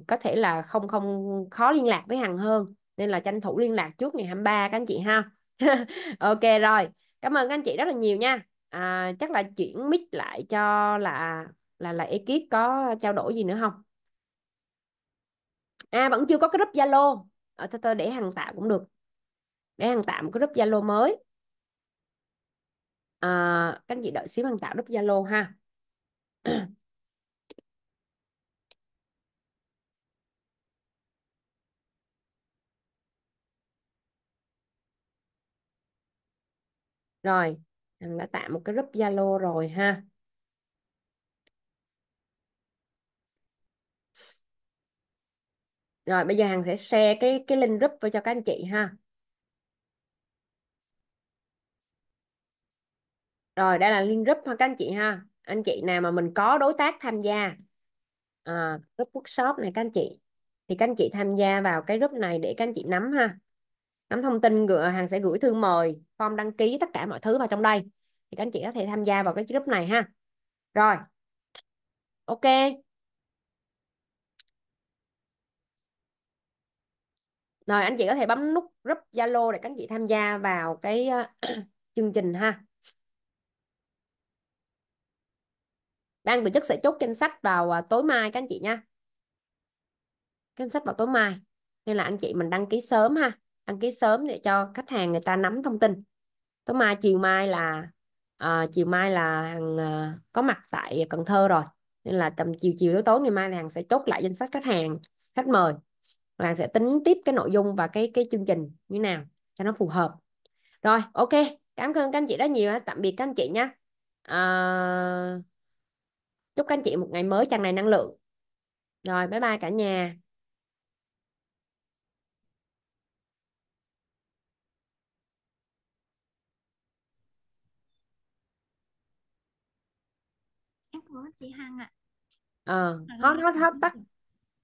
có thể là không không khó liên lạc với Hằng hơn nên là tranh thủ liên lạc trước ngày 23 các anh chị ha [laughs] ok rồi cảm ơn các anh chị rất là nhiều nha à, chắc là chuyển mic lại cho là là là ekip có trao đổi gì nữa không à vẫn chưa có cái group zalo ở ờ, thôi tôi để hàng tạo cũng được để hàng tạo một cái group zalo mới à, các anh chị đợi xíu hàng tạo group zalo ha [clears throat] rồi hằng đã tạo một cái group zalo rồi ha rồi bây giờ hằng sẽ share cái cái link group vào cho các anh chị ha rồi đây là link group ha các anh chị ha anh chị nào mà mình có đối tác tham gia à, group workshop này các anh chị thì các anh chị tham gia vào cái group này để các anh chị nắm ha nắm thông tin gửi ờ, hàng sẽ gửi thư mời form đăng ký tất cả mọi thứ vào trong đây thì các anh chị có thể tham gia vào cái group này ha rồi ok rồi anh chị có thể bấm nút group zalo để các anh chị tham gia vào cái ờ, [clears throat] chương trình ha ban tổ chức sẽ chốt danh sách vào ờ, tối mai các anh chị nha danh sách vào tối mai nên là anh chị mình đăng ký sớm ha đăng ký sớm để cho khách hàng người ta nắm thông tin tối mai chiều mai là à, chiều mai là hàng à, có mặt tại Cần Thơ rồi nên là tầm chiều chiều tối tối ngày mai là hàng sẽ chốt lại danh sách khách hàng khách mời và sẽ tính tiếp cái nội dung và cái cái chương trình như nào cho nó phù hợp rồi ok cảm ơn các anh chị rất nhiều tạm biệt các anh chị nhé à, ờ, chúc các anh chị một ngày mới tràn đầy năng lượng rồi bye bye cả nhà chị Hằng ạ ờ à, hot hot hot tắt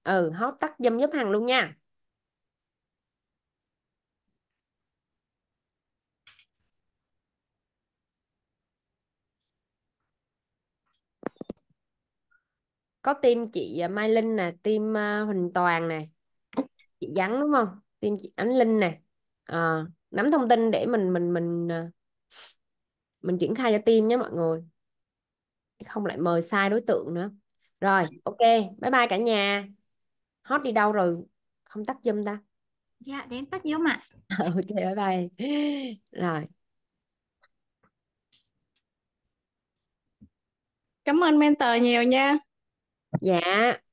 ừ hot tắt dâm giúp Hằng luôn nha có team chị à, Mai Linh nè team à, Huỳnh Toàn nè chị Vắng đúng không team chị Ánh Linh nè à, nắm thông tin để mình mình mình à, mình triển khai cho team nhé mọi người không lại mời sai đối tượng nữa rồi ok bye bye cả nhà hot đi đâu rồi không tắt zoom ta dạ đến tắt zoom ạ [laughs] ok bye bye rồi cảm ơn mentor nhiều nha dạ